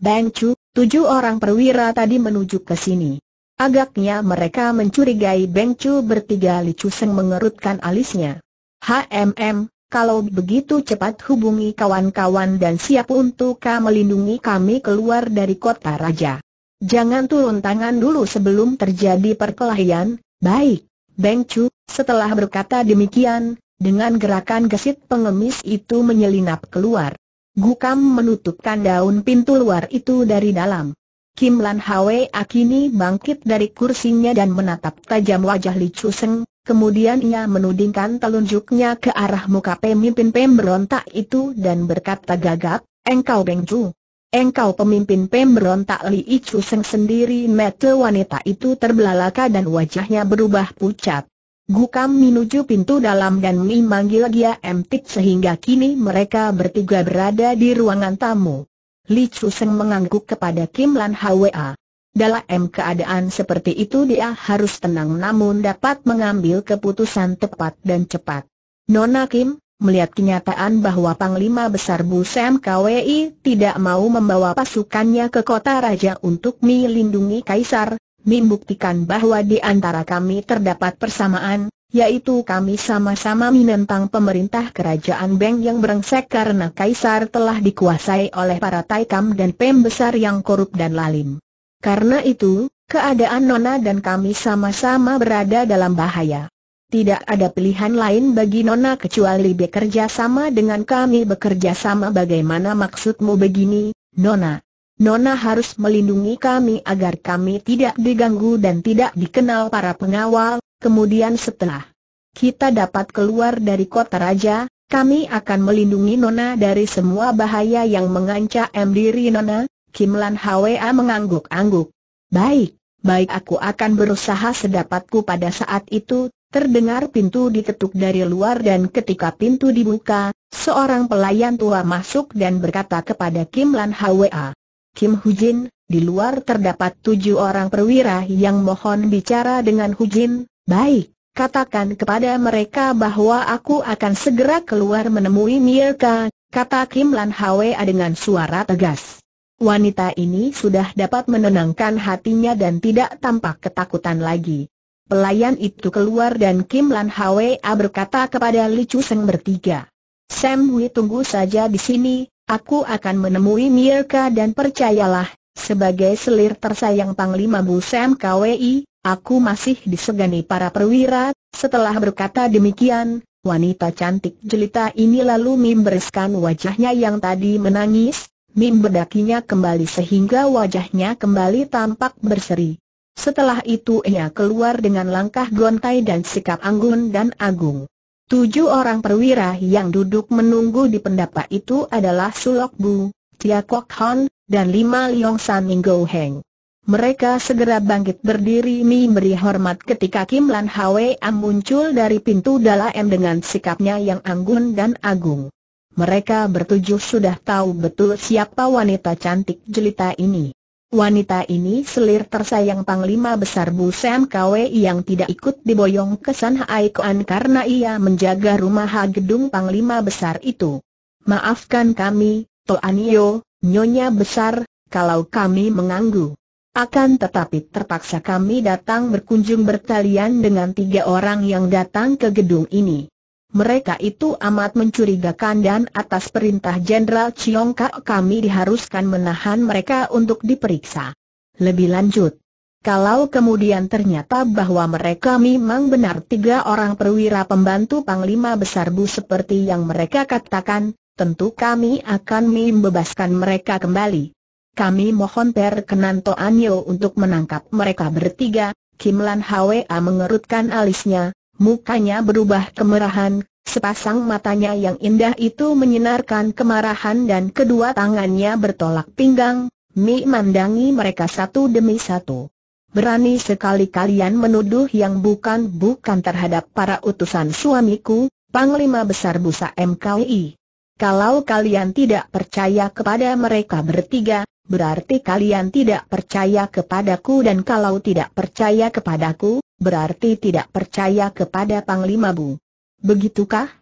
Beng Chu, tujuh orang perwira tadi menuju ke sini. Agaknya mereka mencurigai Beng Chu bertiga Licu Seng mengerutkan alisnya. HMM, kalau begitu cepat hubungi kawan-kawan dan siap untuk melindungi kami keluar dari kota raja. Jangan turun tangan dulu sebelum terjadi perkelahian, baik. Beng Chu, setelah berkata demikian, dengan gerakan gesit pengemis itu menyelinap keluar. Gukam menutupkan daun pintu luar itu dari dalam. Kim Lan Hwe Akini bangkit dari kursinya dan menatap tajam wajah Li Chu Seng, kemudian ia menudingkan telunjuknya ke arah muka pemimpin pemberontak itu dan berkata gagap, Engkau Bengju. Engkau pemimpin pemberontak Li Chu Seng sendiri mata wanita itu terbelalak dan wajahnya berubah pucat. Gukam menuju pintu dalam dan memanggil dia Emtik sehingga kini mereka bertiga berada di ruangan tamu. Li Chu Seng mengangguk kepada Kim Lan Hwa. Dalam keadaan seperti itu dia harus tenang namun dapat mengambil keputusan tepat dan cepat. Nona Kim, melihat kenyataan bahwa Panglima Besar Sam KWI tidak mau membawa pasukannya ke kota raja untuk melindungi Kaisar, membuktikan bahwa di antara kami terdapat persamaan, yaitu kami sama-sama menentang pemerintah kerajaan Beng yang berengsek karena Kaisar telah dikuasai oleh para Taikam dan pembesar yang korup dan lalim. Karena itu, keadaan Nona dan kami sama-sama berada dalam bahaya. Tidak ada pilihan lain bagi Nona kecuali bekerja sama dengan kami bekerja sama bagaimana maksudmu begini, Nona. Nona harus melindungi kami agar kami tidak diganggu dan tidak dikenal para pengawal, Kemudian setelah kita dapat keluar dari kota raja, kami akan melindungi Nona dari semua bahaya yang mengancam diri Nona. Kim Lan Hwa mengangguk-angguk. Baik, baik aku akan berusaha sedapatku pada saat itu. Terdengar pintu diketuk dari luar dan ketika pintu dibuka, seorang pelayan tua masuk dan berkata kepada Kim Lan Hwa. Kim Hujin, di luar terdapat tujuh orang perwira yang mohon bicara dengan Hujin, Baik, katakan kepada mereka bahwa aku akan segera keluar menemui Mirka, kata Kim Lan Hwa dengan suara tegas. Wanita ini sudah dapat menenangkan hatinya dan tidak tampak ketakutan lagi. Pelayan itu keluar dan Kim Lan Hwa berkata kepada Li Chu Seng bertiga. Sam Hui tunggu saja di sini, aku akan menemui Mirka dan percayalah, sebagai selir tersayang Panglima Bu Sam KWI, Aku masih disegani para perwira, setelah berkata demikian, wanita cantik jelita ini lalu membereskan wajahnya yang tadi menangis, membedakinya kembali sehingga wajahnya kembali tampak berseri. Setelah itu ia keluar dengan langkah gontai dan sikap anggun dan agung. Tujuh orang perwira yang duduk menunggu di pendapa itu adalah Sulok Bu, Tia Kok Hon, dan lima Liong San Go Heng. Mereka segera bangkit berdiri memberi hormat ketika Kim Lan Am muncul dari pintu dalam dengan sikapnya yang anggun dan agung. Mereka bertujuh sudah tahu betul siapa wanita cantik jelita ini. Wanita ini selir tersayang Panglima Besar Bu Sam Kwe yang tidak ikut diboyong ke San Hai karena ia menjaga rumah gedung Panglima Besar itu. Maafkan kami, Toanio, Nyonya Besar, kalau kami mengganggu. Akan tetapi terpaksa kami datang berkunjung bertalian dengan tiga orang yang datang ke gedung ini. Mereka itu amat mencurigakan dan atas perintah Jenderal Chiongka kami diharuskan menahan mereka untuk diperiksa. Lebih lanjut, kalau kemudian ternyata bahwa mereka memang benar tiga orang perwira pembantu Panglima Besar Bu seperti yang mereka katakan, tentu kami akan membebaskan mereka kembali. Kami mohon perkenan Toanyo untuk menangkap mereka bertiga. Kim Lan Hwa mengerutkan alisnya, mukanya berubah kemerahan, sepasang matanya yang indah itu menyinarkan kemarahan dan kedua tangannya bertolak pinggang, Mi mandangi mereka satu demi satu. Berani sekali kalian menuduh yang bukan-bukan terhadap para utusan suamiku, Panglima Besar Busa MKI. Kalau kalian tidak percaya kepada mereka bertiga, berarti kalian tidak percaya kepadaku dan kalau tidak percaya kepadaku, berarti tidak percaya kepada Panglima Bu. Begitukah?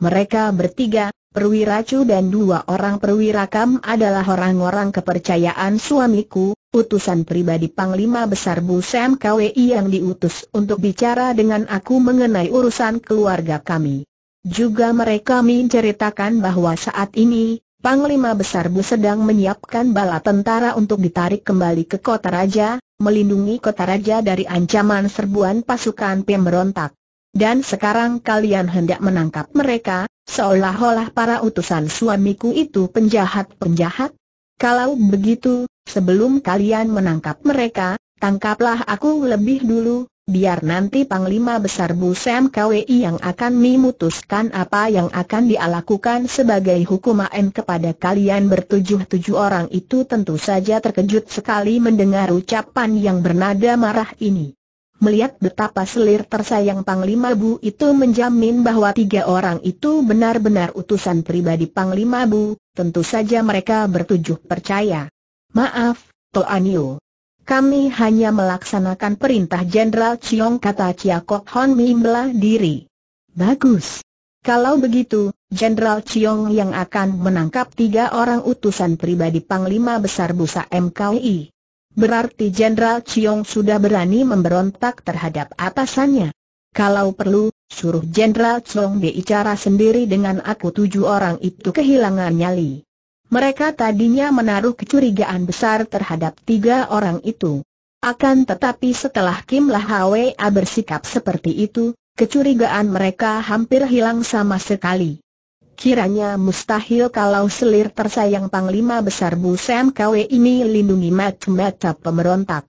Mereka bertiga, perwira Chu dan dua orang perwira Kam adalah orang-orang kepercayaan suamiku, utusan pribadi Panglima Besar Bu Sam KWI yang diutus untuk bicara dengan aku mengenai urusan keluarga kami. Juga mereka menceritakan bahwa saat ini, Panglima Besar Bu sedang menyiapkan bala tentara untuk ditarik kembali ke kota raja, melindungi kota raja dari ancaman serbuan pasukan pemberontak. Dan sekarang kalian hendak menangkap mereka, seolah-olah para utusan suamiku itu penjahat-penjahat? Kalau begitu, sebelum kalian menangkap mereka, tangkaplah aku lebih dulu, biar nanti Panglima Besar Busem KWI yang akan memutuskan apa yang akan dialakukan sebagai hukuman kepada kalian bertujuh-tujuh orang itu tentu saja terkejut sekali mendengar ucapan yang bernada marah ini. Melihat betapa selir tersayang Panglima Bu itu menjamin bahwa tiga orang itu benar-benar utusan pribadi Panglima Bu, tentu saja mereka bertujuh percaya. Maaf, Toanio, kami hanya melaksanakan perintah Jenderal Chiong kata Kok Hon membelah diri. Bagus. Kalau begitu, Jenderal Chiong yang akan menangkap tiga orang utusan pribadi Panglima Besar Busa MKI. Berarti Jenderal Chiong sudah berani memberontak terhadap atasannya. Kalau perlu, suruh Jenderal Chong bicara sendiri dengan aku tujuh orang itu kehilangan nyali. Mereka tadinya menaruh kecurigaan besar terhadap tiga orang itu. Akan tetapi setelah Kim Lahwe bersikap seperti itu, kecurigaan mereka hampir hilang sama sekali. Kiranya mustahil kalau selir tersayang Panglima Besar Bu Sam Kwe ini lindungi macam-macam pemberontak.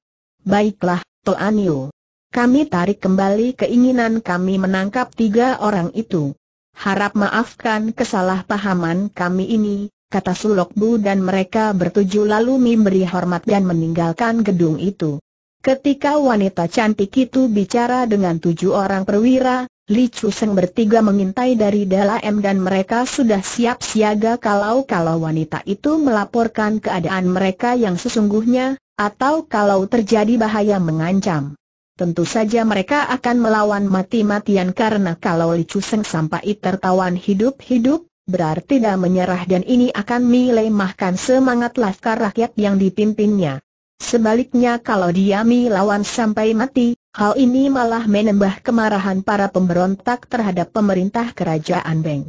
Baiklah, Toanio. Kami tarik kembali keinginan kami menangkap tiga orang itu. Harap maafkan kesalahpahaman kami ini, kata Sulok Bu dan mereka bertuju lalu memberi hormat dan meninggalkan gedung itu. Ketika wanita cantik itu bicara dengan tujuh orang perwira, Li Chu Seng bertiga mengintai dari Dalam dan mereka sudah siap siaga kalau-kalau wanita itu melaporkan keadaan mereka yang sesungguhnya, atau kalau terjadi bahaya mengancam. Tentu saja mereka akan melawan mati-matian karena kalau Li Chu Seng sampai tertawan hidup-hidup, berarti dia menyerah dan ini akan melemahkan semangat laskar rakyat yang dipimpinnya. Sebaliknya kalau dia melawan sampai mati, hal ini malah menambah kemarahan para pemberontak terhadap pemerintah kerajaan Beng.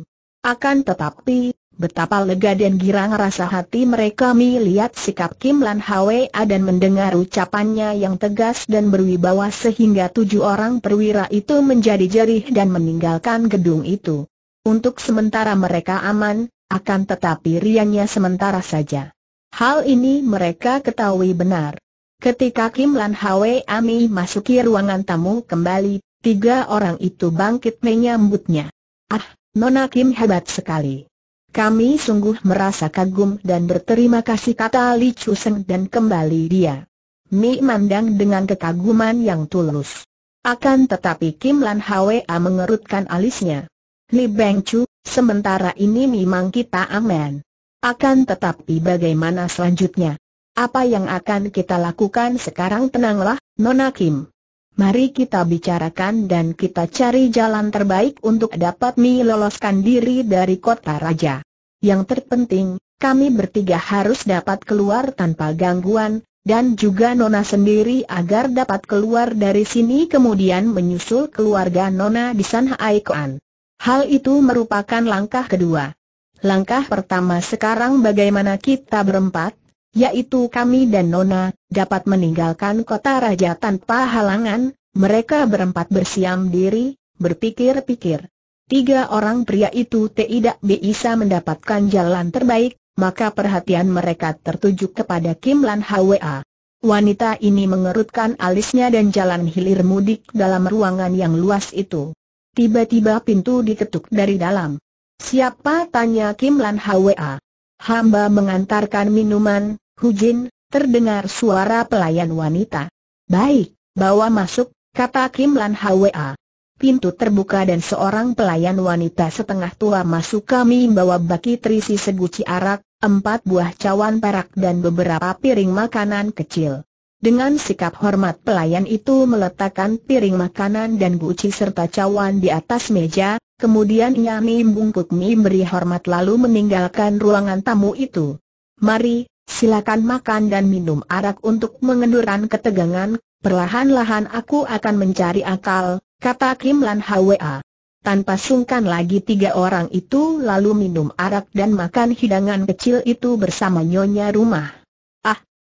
Akan tetapi, betapa lega dan girang rasa hati mereka melihat sikap Kim Lan Hwa dan mendengar ucapannya yang tegas dan berwibawa sehingga tujuh orang perwira itu menjadi jerih dan meninggalkan gedung itu. Untuk sementara mereka aman, akan tetapi riannya sementara saja. Hal ini mereka ketahui benar. Ketika Kim Lan Hwe Ami masuki ruangan tamu kembali, tiga orang itu bangkit menyambutnya. Ah, Nona Kim hebat sekali. Kami sungguh merasa kagum dan berterima kasih kata Li Chu Seng dan kembali dia. Mi mandang dengan kekaguman yang tulus. Akan tetapi Kim Lan Hwa mengerutkan alisnya. Li Beng Chu, sementara ini memang kita aman. Akan tetapi bagaimana selanjutnya? Apa yang akan kita lakukan sekarang tenanglah, Nona Kim. Mari kita bicarakan dan kita cari jalan terbaik untuk dapat meloloskan diri dari kota raja. Yang terpenting, kami bertiga harus dapat keluar tanpa gangguan, dan juga Nona sendiri agar dapat keluar dari sini kemudian menyusul keluarga Nona di sana Aikuan. Hal itu merupakan langkah kedua. Langkah pertama sekarang bagaimana kita berempat, yaitu kami dan Nona, dapat meninggalkan kota raja tanpa halangan, mereka berempat bersiam diri, berpikir-pikir. Tiga orang pria itu tidak bisa mendapatkan jalan terbaik, maka perhatian mereka tertuju kepada Kim Lan Hwa. Wanita ini mengerutkan alisnya dan jalan hilir mudik dalam ruangan yang luas itu. Tiba-tiba pintu diketuk dari dalam. Siapa tanya Kim Lan Hwa? Hamba mengantarkan minuman, Hujin, terdengar suara pelayan wanita. Baik, bawa masuk, kata Kim Lan Hwa. Pintu terbuka dan seorang pelayan wanita setengah tua masuk kami membawa baki terisi seguci arak, empat buah cawan perak dan beberapa piring makanan kecil. Dengan sikap hormat pelayan itu meletakkan piring makanan dan guci serta cawan di atas meja, kemudian ia membungkuk memberi hormat lalu meninggalkan ruangan tamu itu. Mari, silakan makan dan minum arak untuk mengendurkan ketegangan, perlahan-lahan aku akan mencari akal, kata Kim Lan Hwa. Tanpa sungkan lagi tiga orang itu lalu minum arak dan makan hidangan kecil itu bersama nyonya rumah.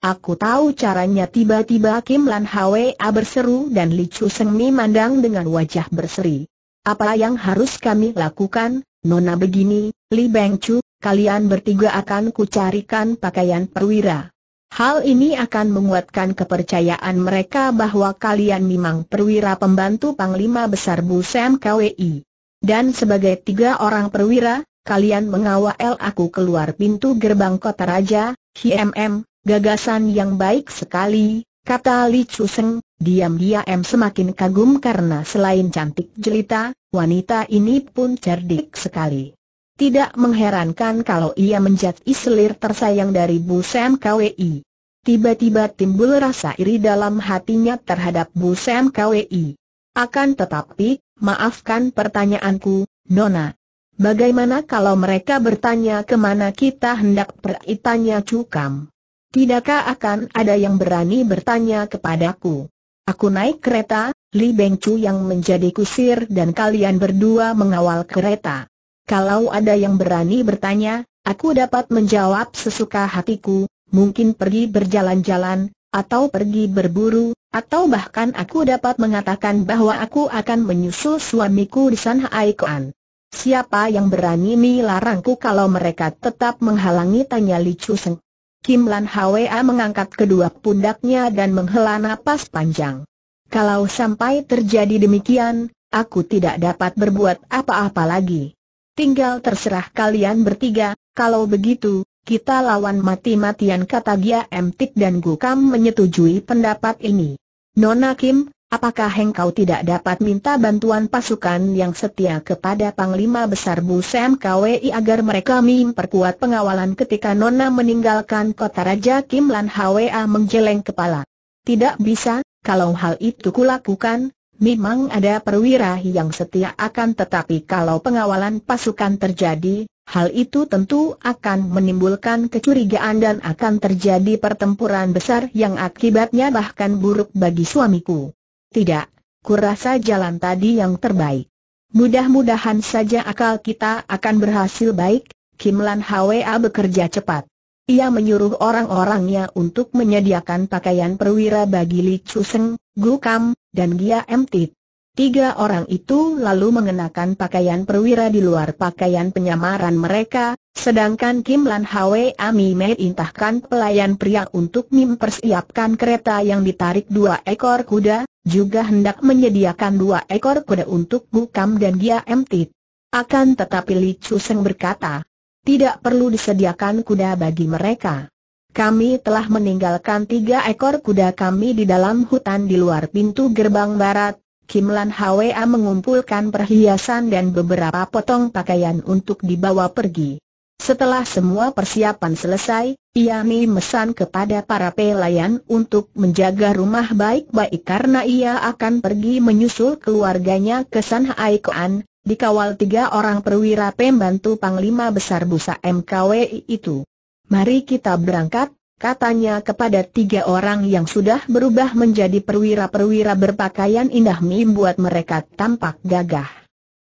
Aku tahu caranya tiba-tiba Kim Lan Hwa berseru dan Li Chu Seng mandang dengan wajah berseri. Apa yang harus kami lakukan, Nona begini, Li Beng Chu, kalian bertiga akan kucarikan pakaian perwira. Hal ini akan menguatkan kepercayaan mereka bahwa kalian memang perwira pembantu Panglima Besar Busem KWI. Dan sebagai tiga orang perwira, kalian mengawal aku keluar pintu gerbang kota raja, HMM, Gagasan yang baik sekali, kata Li Seng, diam-diam semakin kagum karena selain cantik jelita, wanita ini pun cerdik sekali. Tidak mengherankan kalau ia menjadi selir tersayang dari Bu Sam KWI. Tiba-tiba timbul rasa iri dalam hatinya terhadap Bu Sam KWI. Akan tetapi, maafkan pertanyaanku, Nona. Bagaimana kalau mereka bertanya kemana kita hendak pergi tanya cukam? Tidakkah akan ada yang berani bertanya kepadaku? Aku naik kereta, Li Beng yang menjadi kusir dan kalian berdua mengawal kereta. Kalau ada yang berani bertanya, aku dapat menjawab sesuka hatiku, mungkin pergi berjalan-jalan, atau pergi berburu, atau bahkan aku dapat mengatakan bahwa aku akan menyusul suamiku di San Haikoan. Siapa yang berani melarangku kalau mereka tetap menghalangi tanya Li Chu Seng? Kim Lan Hwa mengangkat kedua pundaknya dan menghela napas panjang. Kalau sampai terjadi demikian, aku tidak dapat berbuat apa-apa lagi. Tinggal terserah kalian bertiga, kalau begitu, kita lawan mati-matian kata Gia M. Tik dan Gukam menyetujui pendapat ini. Nona Kim, Apakah engkau tidak dapat minta bantuan pasukan yang setia kepada Panglima Besar Busem KWI agar mereka memperkuat pengawalan ketika Nona meninggalkan kota Raja Kim Lan Hwa menggeleng kepala? Tidak bisa, kalau hal itu kulakukan, memang ada perwira yang setia akan tetapi kalau pengawalan pasukan terjadi, hal itu tentu akan menimbulkan kecurigaan dan akan terjadi pertempuran besar yang akibatnya bahkan buruk bagi suamiku. Tidak, kurasa jalan tadi yang terbaik. Mudah-mudahan saja akal kita akan berhasil baik, Kim Lan Hwa bekerja cepat. Ia menyuruh orang-orangnya untuk menyediakan pakaian perwira bagi Li Chu Seng, Gu Kam, dan Gia Emtit. Tiga orang itu lalu mengenakan pakaian perwira di luar pakaian penyamaran mereka, sedangkan Kim Lan Hwa Ami intahkan pelayan pria untuk mempersiapkan kereta yang ditarik dua ekor kuda, juga hendak menyediakan dua ekor kuda untuk Gukam dan dia Emtit. Akan tetapi Li Chu Seng berkata, tidak perlu disediakan kuda bagi mereka. Kami telah meninggalkan tiga ekor kuda kami di dalam hutan di luar pintu gerbang barat. Kim Lan Hwa mengumpulkan perhiasan dan beberapa potong pakaian untuk dibawa pergi. Setelah semua persiapan selesai, ia memesan kepada para pelayan untuk menjaga rumah baik-baik karena ia akan pergi menyusul keluarganya ke San Haikoan, dikawal tiga orang perwira pembantu Panglima Besar Busa MKWI itu. Mari kita berangkat, katanya kepada tiga orang yang sudah berubah menjadi perwira-perwira berpakaian indah membuat mereka tampak gagah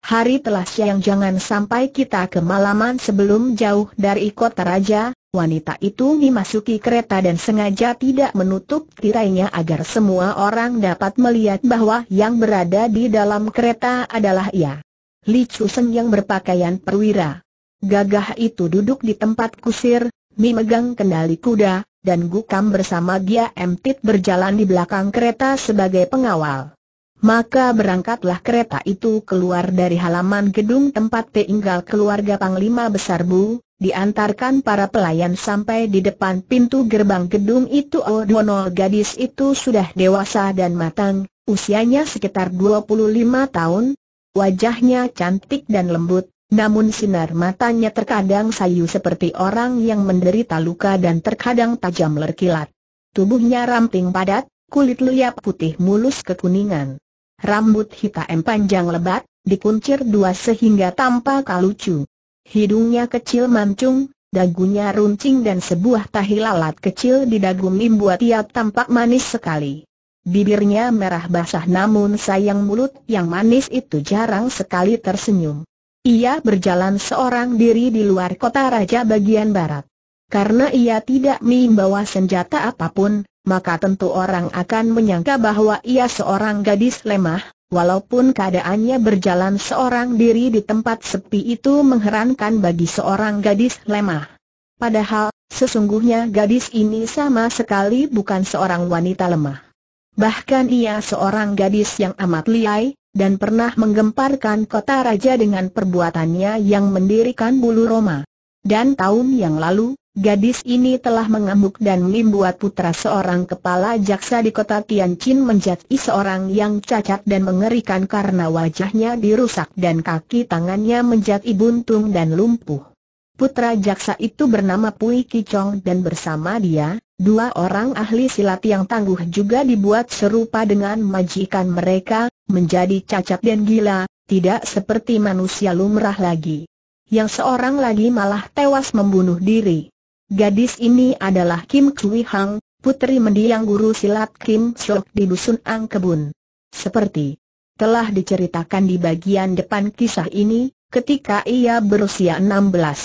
hari telah siang jangan sampai kita ke malaman sebelum jauh dari kota raja, wanita itu memasuki kereta dan sengaja tidak menutup tirainya agar semua orang dapat melihat bahwa yang berada di dalam kereta adalah ia. Li Chuseng yang berpakaian perwira. Gagah itu duduk di tempat kusir, Mi megang kendali kuda, dan Gukam bersama dia Emtit berjalan di belakang kereta sebagai pengawal. Maka berangkatlah kereta itu keluar dari halaman gedung tempat tinggal keluarga Panglima Besar Bu, diantarkan para pelayan sampai di depan pintu gerbang gedung itu Oh nol gadis itu sudah dewasa dan matang, usianya sekitar 25 tahun, wajahnya cantik dan lembut, namun sinar matanya terkadang sayu seperti orang yang menderita luka dan terkadang tajam berkilat. Tubuhnya ramping padat, kulit liap putih mulus kekuningan rambut hitam panjang lebat, dikuncir dua sehingga tampak lucu. Hidungnya kecil mancung, dagunya runcing dan sebuah tahi lalat kecil di dagu membuat ia tampak manis sekali. Bibirnya merah basah namun sayang mulut yang manis itu jarang sekali tersenyum. Ia berjalan seorang diri di luar kota raja bagian barat. Karena ia tidak membawa senjata apapun, maka tentu orang akan menyangka bahwa ia seorang gadis lemah, walaupun keadaannya berjalan seorang diri di tempat sepi itu mengherankan bagi seorang gadis lemah. Padahal, sesungguhnya gadis ini sama sekali bukan seorang wanita lemah. Bahkan ia seorang gadis yang amat liai, dan pernah menggemparkan kota raja dengan perbuatannya yang mendirikan bulu Roma. Dan tahun yang lalu, Gadis ini telah mengamuk dan membuat putra seorang kepala jaksa di kota Tianjin menjadi seorang yang cacat dan mengerikan karena wajahnya dirusak dan kaki tangannya menjadi buntung dan lumpuh. Putra jaksa itu bernama Pui Kicong dan bersama dia, dua orang ahli silat yang tangguh juga dibuat serupa dengan majikan mereka, menjadi cacat dan gila, tidak seperti manusia lumrah lagi. Yang seorang lagi malah tewas membunuh diri. Gadis ini adalah Kim Chui Hang, putri mendiang guru silat Kim Sok di Dusun Ang Kebun. Seperti telah diceritakan di bagian depan kisah ini, ketika ia berusia 16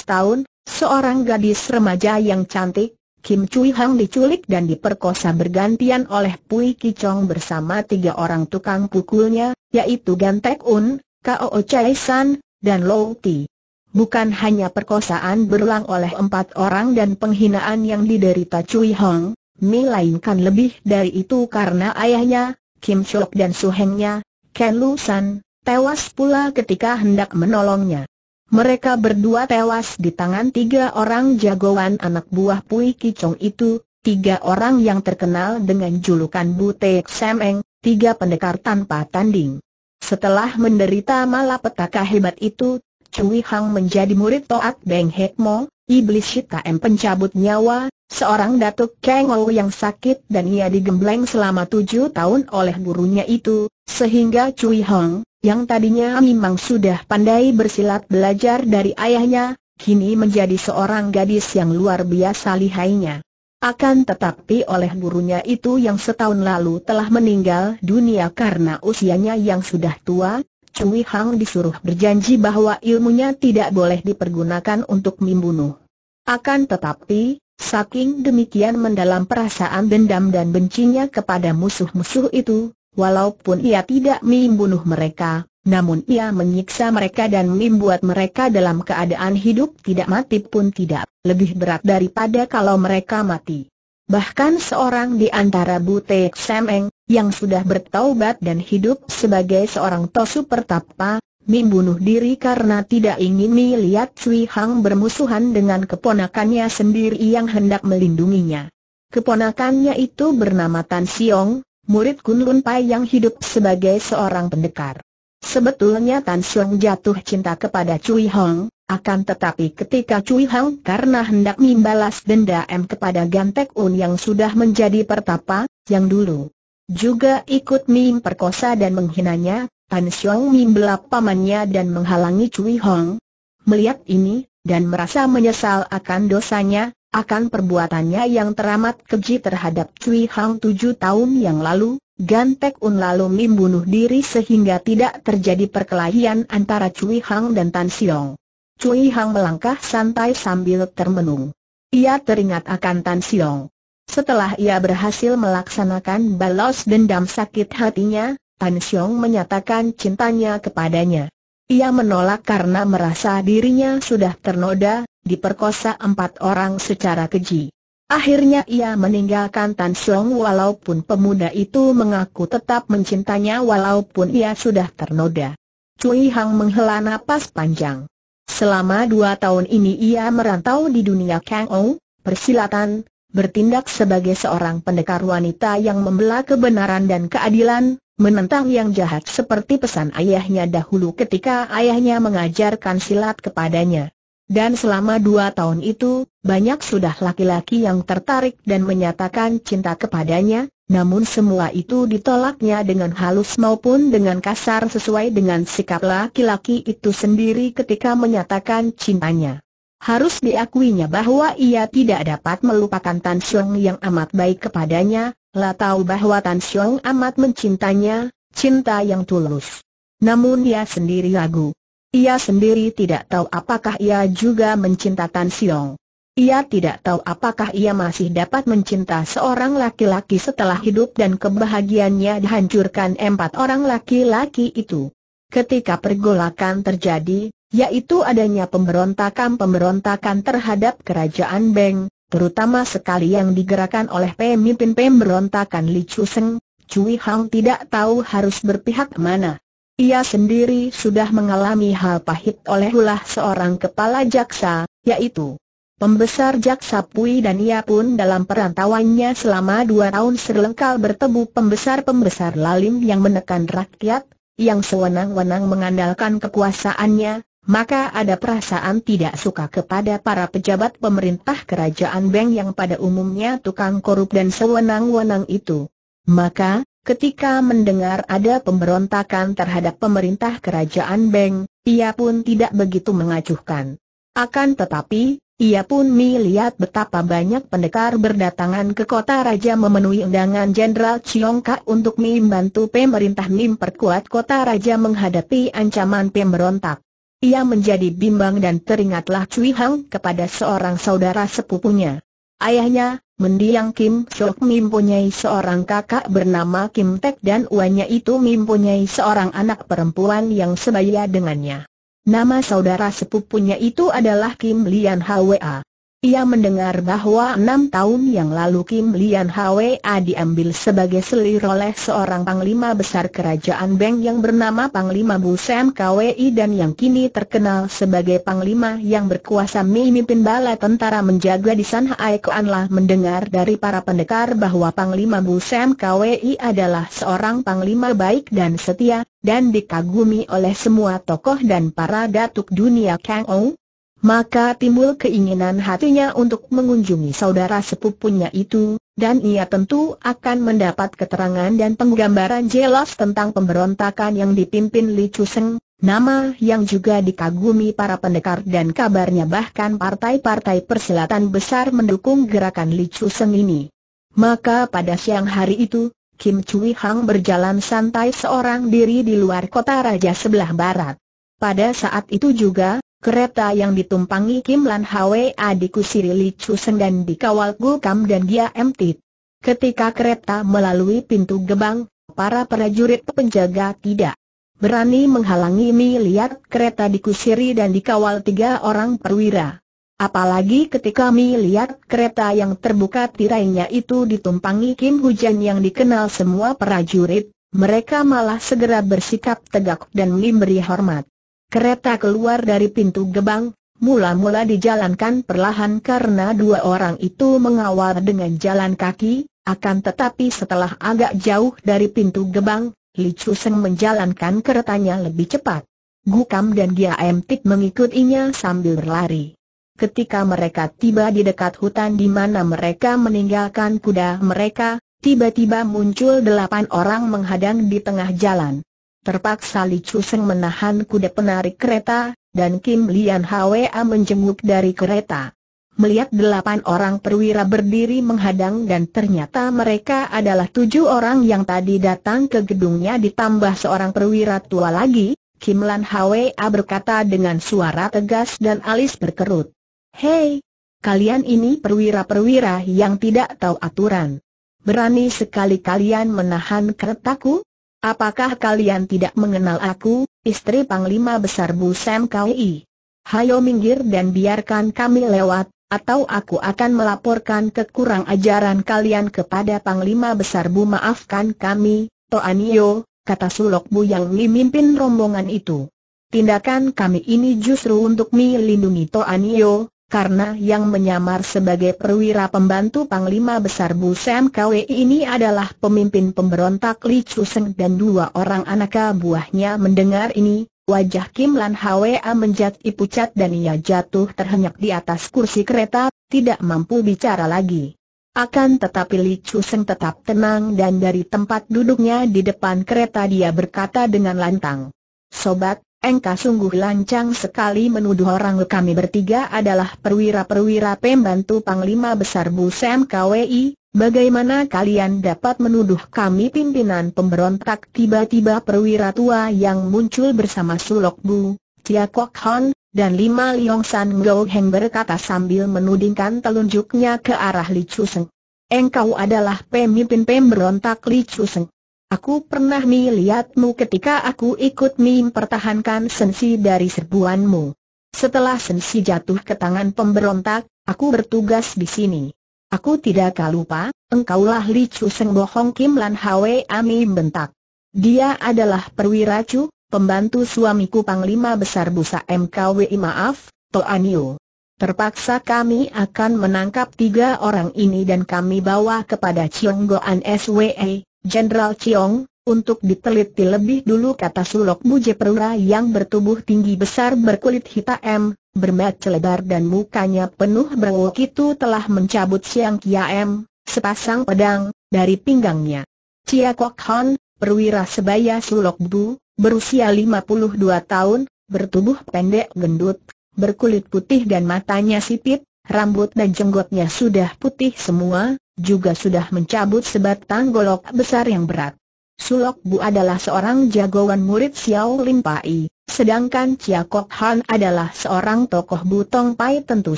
tahun, seorang gadis remaja yang cantik, Kim Chui Hang diculik dan diperkosa bergantian oleh Pui Kicong bersama tiga orang tukang pukulnya, yaitu Gan Tek Un, Kao Chai San, dan Lou Ti. Bukan hanya perkosaan berulang oleh empat orang dan penghinaan yang diderita Cui Hong, melainkan lebih dari itu karena ayahnya, Kim Chok dan suhengnya, Ken Lu San, tewas pula ketika hendak menolongnya. Mereka berdua tewas di tangan tiga orang jagoan anak buah Pui Kicong itu, tiga orang yang terkenal dengan julukan Butek Semeng, tiga pendekar tanpa tanding. Setelah menderita malapetaka hebat itu, Cui Hang menjadi murid Toat Beng Hek Mo, iblis Shitaem pencabut nyawa, seorang datuk Kang Ou yang sakit dan ia digembleng selama tujuh tahun oleh gurunya itu, sehingga Cui Hang, yang tadinya memang sudah pandai bersilat belajar dari ayahnya, kini menjadi seorang gadis yang luar biasa lihainya. Akan tetapi oleh gurunya itu yang setahun lalu telah meninggal dunia karena usianya yang sudah tua, Cui Hang disuruh berjanji bahwa ilmunya tidak boleh dipergunakan untuk membunuh. Akan tetapi, saking demikian mendalam perasaan dendam dan bencinya kepada musuh-musuh itu, walaupun ia tidak membunuh mereka, namun ia menyiksa mereka dan membuat mereka dalam keadaan hidup tidak mati pun tidak, lebih berat daripada kalau mereka mati. Bahkan seorang di antara butek Semeng, yang sudah bertaubat dan hidup sebagai seorang tosu pertapa, Mim bunuh diri karena tidak ingin Mi lihat Cui Hang bermusuhan dengan keponakannya sendiri yang hendak melindunginya. Keponakannya itu bernama Tan Siong, murid Kun Lun Pai yang hidup sebagai seorang pendekar. Sebetulnya Tan Siong jatuh cinta kepada Cui Hong, akan tetapi ketika Cui Hong karena hendak membalas dendam kepada Gantek Un yang sudah menjadi pertapa, yang dulu juga ikut Mim perkosa dan menghinanya, Tan Xiong Mim belap pamannya dan menghalangi Cui Hong. Melihat ini, dan merasa menyesal akan dosanya, akan perbuatannya yang teramat keji terhadap Cui Hong tujuh tahun yang lalu, Gan Gantek Un lalu Mim bunuh diri sehingga tidak terjadi perkelahian antara Cui Hong dan Tan Xiong. Cui Hang melangkah santai sambil termenung. Ia teringat akan Tan Xiong. Setelah ia berhasil melaksanakan balas dendam sakit hatinya, Tan Xiong menyatakan cintanya kepadanya. Ia menolak karena merasa dirinya sudah ternoda, diperkosa empat orang secara keji. Akhirnya ia meninggalkan Tan Xiong walaupun pemuda itu mengaku tetap mencintanya walaupun ia sudah ternoda. Cui Hang menghela napas panjang. Selama dua tahun ini ia merantau di dunia Kang Ong, persilatan, bertindak sebagai seorang pendekar wanita yang membela kebenaran dan keadilan, menentang yang jahat seperti pesan ayahnya dahulu ketika ayahnya mengajarkan silat kepadanya. Dan selama dua tahun itu, banyak sudah laki-laki yang tertarik dan menyatakan cinta kepadanya, namun semua itu ditolaknya dengan halus maupun dengan kasar sesuai dengan sikap laki-laki itu sendiri ketika menyatakan cintanya. Harus diakuinya bahwa ia tidak dapat melupakan Tan Xiong yang amat baik kepadanya, lah tahu bahwa Tan Xiong amat mencintanya, cinta yang tulus. Namun ia sendiri ragu. Ia sendiri tidak tahu apakah ia juga mencinta Tan Xiong. Ia tidak tahu apakah ia masih dapat mencinta seorang laki-laki setelah hidup dan kebahagiaannya dihancurkan empat orang laki-laki itu. Ketika pergolakan terjadi, yaitu adanya pemberontakan-pemberontakan terhadap kerajaan Beng, terutama sekali yang digerakkan oleh pemimpin pemberontakan Li Chu Seng, Cui Hang tidak tahu harus berpihak mana. Ia sendiri sudah mengalami hal pahit oleh ulah seorang kepala jaksa, yaitu pembesar jaksa Pui dan ia pun dalam perantauannya selama dua tahun serlengkal bertemu pembesar-pembesar lalim yang menekan rakyat, yang sewenang-wenang mengandalkan kekuasaannya, maka ada perasaan tidak suka kepada para pejabat pemerintah kerajaan Beng yang pada umumnya tukang korup dan sewenang-wenang itu. Maka, ketika mendengar ada pemberontakan terhadap pemerintah kerajaan Beng, ia pun tidak begitu mengacuhkan. Akan tetapi, ia pun melihat betapa banyak pendekar berdatangan ke kota raja memenuhi undangan Jenderal Ciongka untuk membantu pemerintah memperkuat kota raja menghadapi ancaman pemberontak. Ia menjadi bimbang dan teringatlah Cui Hang kepada seorang saudara sepupunya. Ayahnya, mendiang Kim Sok mempunyai seorang kakak bernama Kim Tek dan uannya itu mempunyai seorang anak perempuan yang sebaya dengannya. Nama saudara sepupunya itu adalah Kim Lian Hwa. Ia mendengar bahwa enam tahun yang lalu Kim Lian Hwa diambil sebagai selir oleh seorang panglima besar kerajaan Beng yang bernama Panglima Bu Sam Kwi dan yang kini terkenal sebagai panglima yang berkuasa memimpin bala tentara menjaga di sana. Hai Kuan lah mendengar dari para pendekar bahwa Panglima Bu Sam Kwi adalah seorang panglima baik dan setia, dan dikagumi oleh semua tokoh dan para datuk dunia Kang Ong maka timbul keinginan hatinya untuk mengunjungi saudara sepupunya itu, dan ia tentu akan mendapat keterangan dan penggambaran jelas tentang pemberontakan yang dipimpin Li Chuseng, nama yang juga dikagumi para pendekar dan kabarnya bahkan partai-partai persilatan besar mendukung gerakan Li Chuseng ini. Maka pada siang hari itu, Kim Chui Hang berjalan santai seorang diri di luar kota raja sebelah barat. Pada saat itu juga, Kereta yang ditumpangi Kim Lan Hwa dikusiri Li Seng dan dikawal Gu Kam dan dia Emtit. Ketika kereta melalui pintu gebang, para prajurit penjaga tidak berani menghalangi Mi lihat kereta dikusiri dan dikawal tiga orang perwira. Apalagi ketika Mi lihat kereta yang terbuka tirainya itu ditumpangi Kim Hujan yang dikenal semua prajurit, mereka malah segera bersikap tegak dan memberi hormat. Kereta keluar dari pintu gebang, mula-mula dijalankan perlahan karena dua orang itu mengawal dengan jalan kaki, akan tetapi setelah agak jauh dari pintu gebang, Li Seng menjalankan keretanya lebih cepat. Gukam dan Gia Emtik mengikutinya sambil berlari. Ketika mereka tiba di dekat hutan di mana mereka meninggalkan kuda mereka, tiba-tiba muncul delapan orang menghadang di tengah jalan. Terpaksa Li Chuseng menahan kuda penarik kereta, dan Kim Lian Hwa menjenguk dari kereta. Melihat delapan orang perwira berdiri menghadang dan ternyata mereka adalah tujuh orang yang tadi datang ke gedungnya ditambah seorang perwira tua lagi, Kim Lan Hwa berkata dengan suara tegas dan alis berkerut. Hei, kalian ini perwira-perwira yang tidak tahu aturan. Berani sekali kalian menahan keretaku? Apakah kalian tidak mengenal aku, istri Panglima Besar Bu Sam Kui? Hayo minggir dan biarkan kami lewat, atau aku akan melaporkan kekurang ajaran kalian kepada Panglima Besar Bu maafkan kami, Toanio, kata Sulok Bu yang memimpin rombongan itu. Tindakan kami ini justru untuk melindungi Toanio, karena yang menyamar sebagai perwira pembantu Panglima Besar Bu Sam Kwe ini adalah pemimpin pemberontak Li Chu Seng dan dua orang anak buahnya mendengar ini, wajah Kim Lan Hwa menjadi pucat dan ia jatuh terhenyak di atas kursi kereta, tidak mampu bicara lagi. Akan tetapi Li Chu Seng tetap tenang dan dari tempat duduknya di depan kereta dia berkata dengan lantang. Sobat, Engkau sungguh lancang sekali menuduh orang kami bertiga adalah perwira-perwira pembantu Panglima Besar Bu Busem KWI, Bagaimana kalian dapat menuduh kami pimpinan pemberontak tiba-tiba perwira tua yang muncul bersama Sulok Bu, Tia Kok Hon, dan Lima Liong San Ngo Heng berkata sambil menudingkan telunjuknya ke arah Li Chu Seng. Engkau adalah pemimpin pemberontak Li Chu Seng. Aku pernah melihatmu ketika aku ikut mempertahankan sensi dari serbuanmu. Setelah sensi jatuh ke tangan pemberontak, aku bertugas di sini. Aku tidak lupa, engkaulah Li Chu Seng bohong Kim Lan Hwe Ami bentak. Dia adalah perwira Chu, pembantu suamiku Panglima Besar Busa MKWI maaf, Toanio. Terpaksa kami akan menangkap tiga orang ini dan kami bawa kepada Goan SWE. Jenderal Chiong, untuk diteliti lebih dulu kata Sulok Buje Perura yang bertubuh tinggi besar berkulit hitam, bermata lebar dan mukanya penuh berwok itu telah mencabut Siang Kia Kiam, sepasang pedang, dari pinggangnya. Chia Kok Hon, perwira sebaya Sulok Bu, berusia 52 tahun, bertubuh pendek gendut, berkulit putih dan matanya sipit, rambut dan jenggotnya sudah putih semua, juga sudah mencabut sebatang golok besar yang berat. Sulok Bu adalah seorang jagoan murid Xiao Lim Pai, sedangkan Chia Kok Han adalah seorang tokoh Butong Pai tentu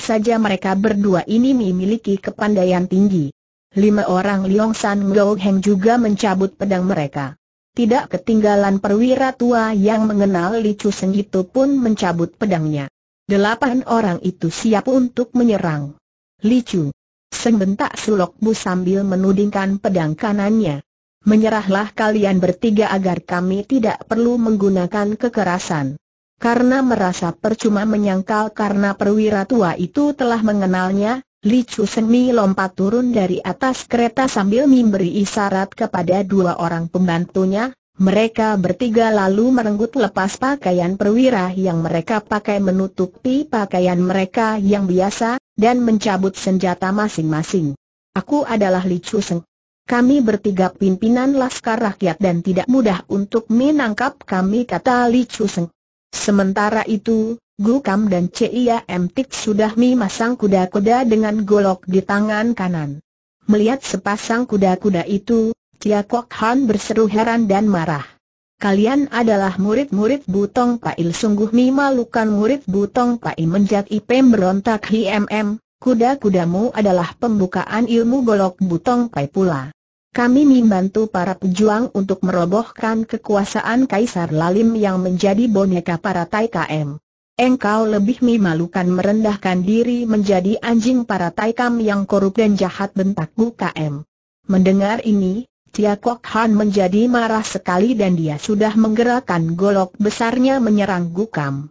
saja mereka berdua ini memiliki kepandaian tinggi. Lima orang Liong San Ngo Heng juga mencabut pedang mereka. Tidak ketinggalan perwira tua yang mengenal Li Chu Seng itu pun mencabut pedangnya. Delapan orang itu siap untuk menyerang. Li Chu, Seng bentak Sulok Bu sambil menudingkan pedang kanannya. Menyerahlah kalian bertiga agar kami tidak perlu menggunakan kekerasan. Karena merasa percuma menyangkal karena perwira tua itu telah mengenalnya, Li Chu Mi lompat turun dari atas kereta sambil memberi isyarat kepada dua orang pembantunya, mereka bertiga lalu merenggut lepas pakaian perwira yang mereka pakai menutupi pakaian mereka yang biasa, dan mencabut senjata masing-masing. Aku adalah Li Chu Seng. Kami bertiga pimpinan Laskar Rakyat dan tidak mudah untuk menangkap kami kata Li Chu Seng. Sementara itu, Gu Kam dan Cia M. Tik sudah memasang kuda-kuda dengan golok di tangan kanan. Melihat sepasang kuda-kuda itu, Chia Kok Han berseru heran dan marah. Kalian adalah murid-murid Butong Pai sungguh memalukan murid Butong Pai menjat Ipem berontak HMM, kuda-kudamu adalah pembukaan ilmu golok Butong Pai pula. Kami membantu para pejuang untuk merobohkan kekuasaan Kaisar Lalim yang menjadi boneka para Tai KM. Engkau lebih memalukan merendahkan diri menjadi anjing para Tai KM yang korup dan jahat bentak KM. Mendengar ini, Tia Kok Han menjadi marah sekali dan dia sudah menggerakkan golok besarnya menyerang Gukam.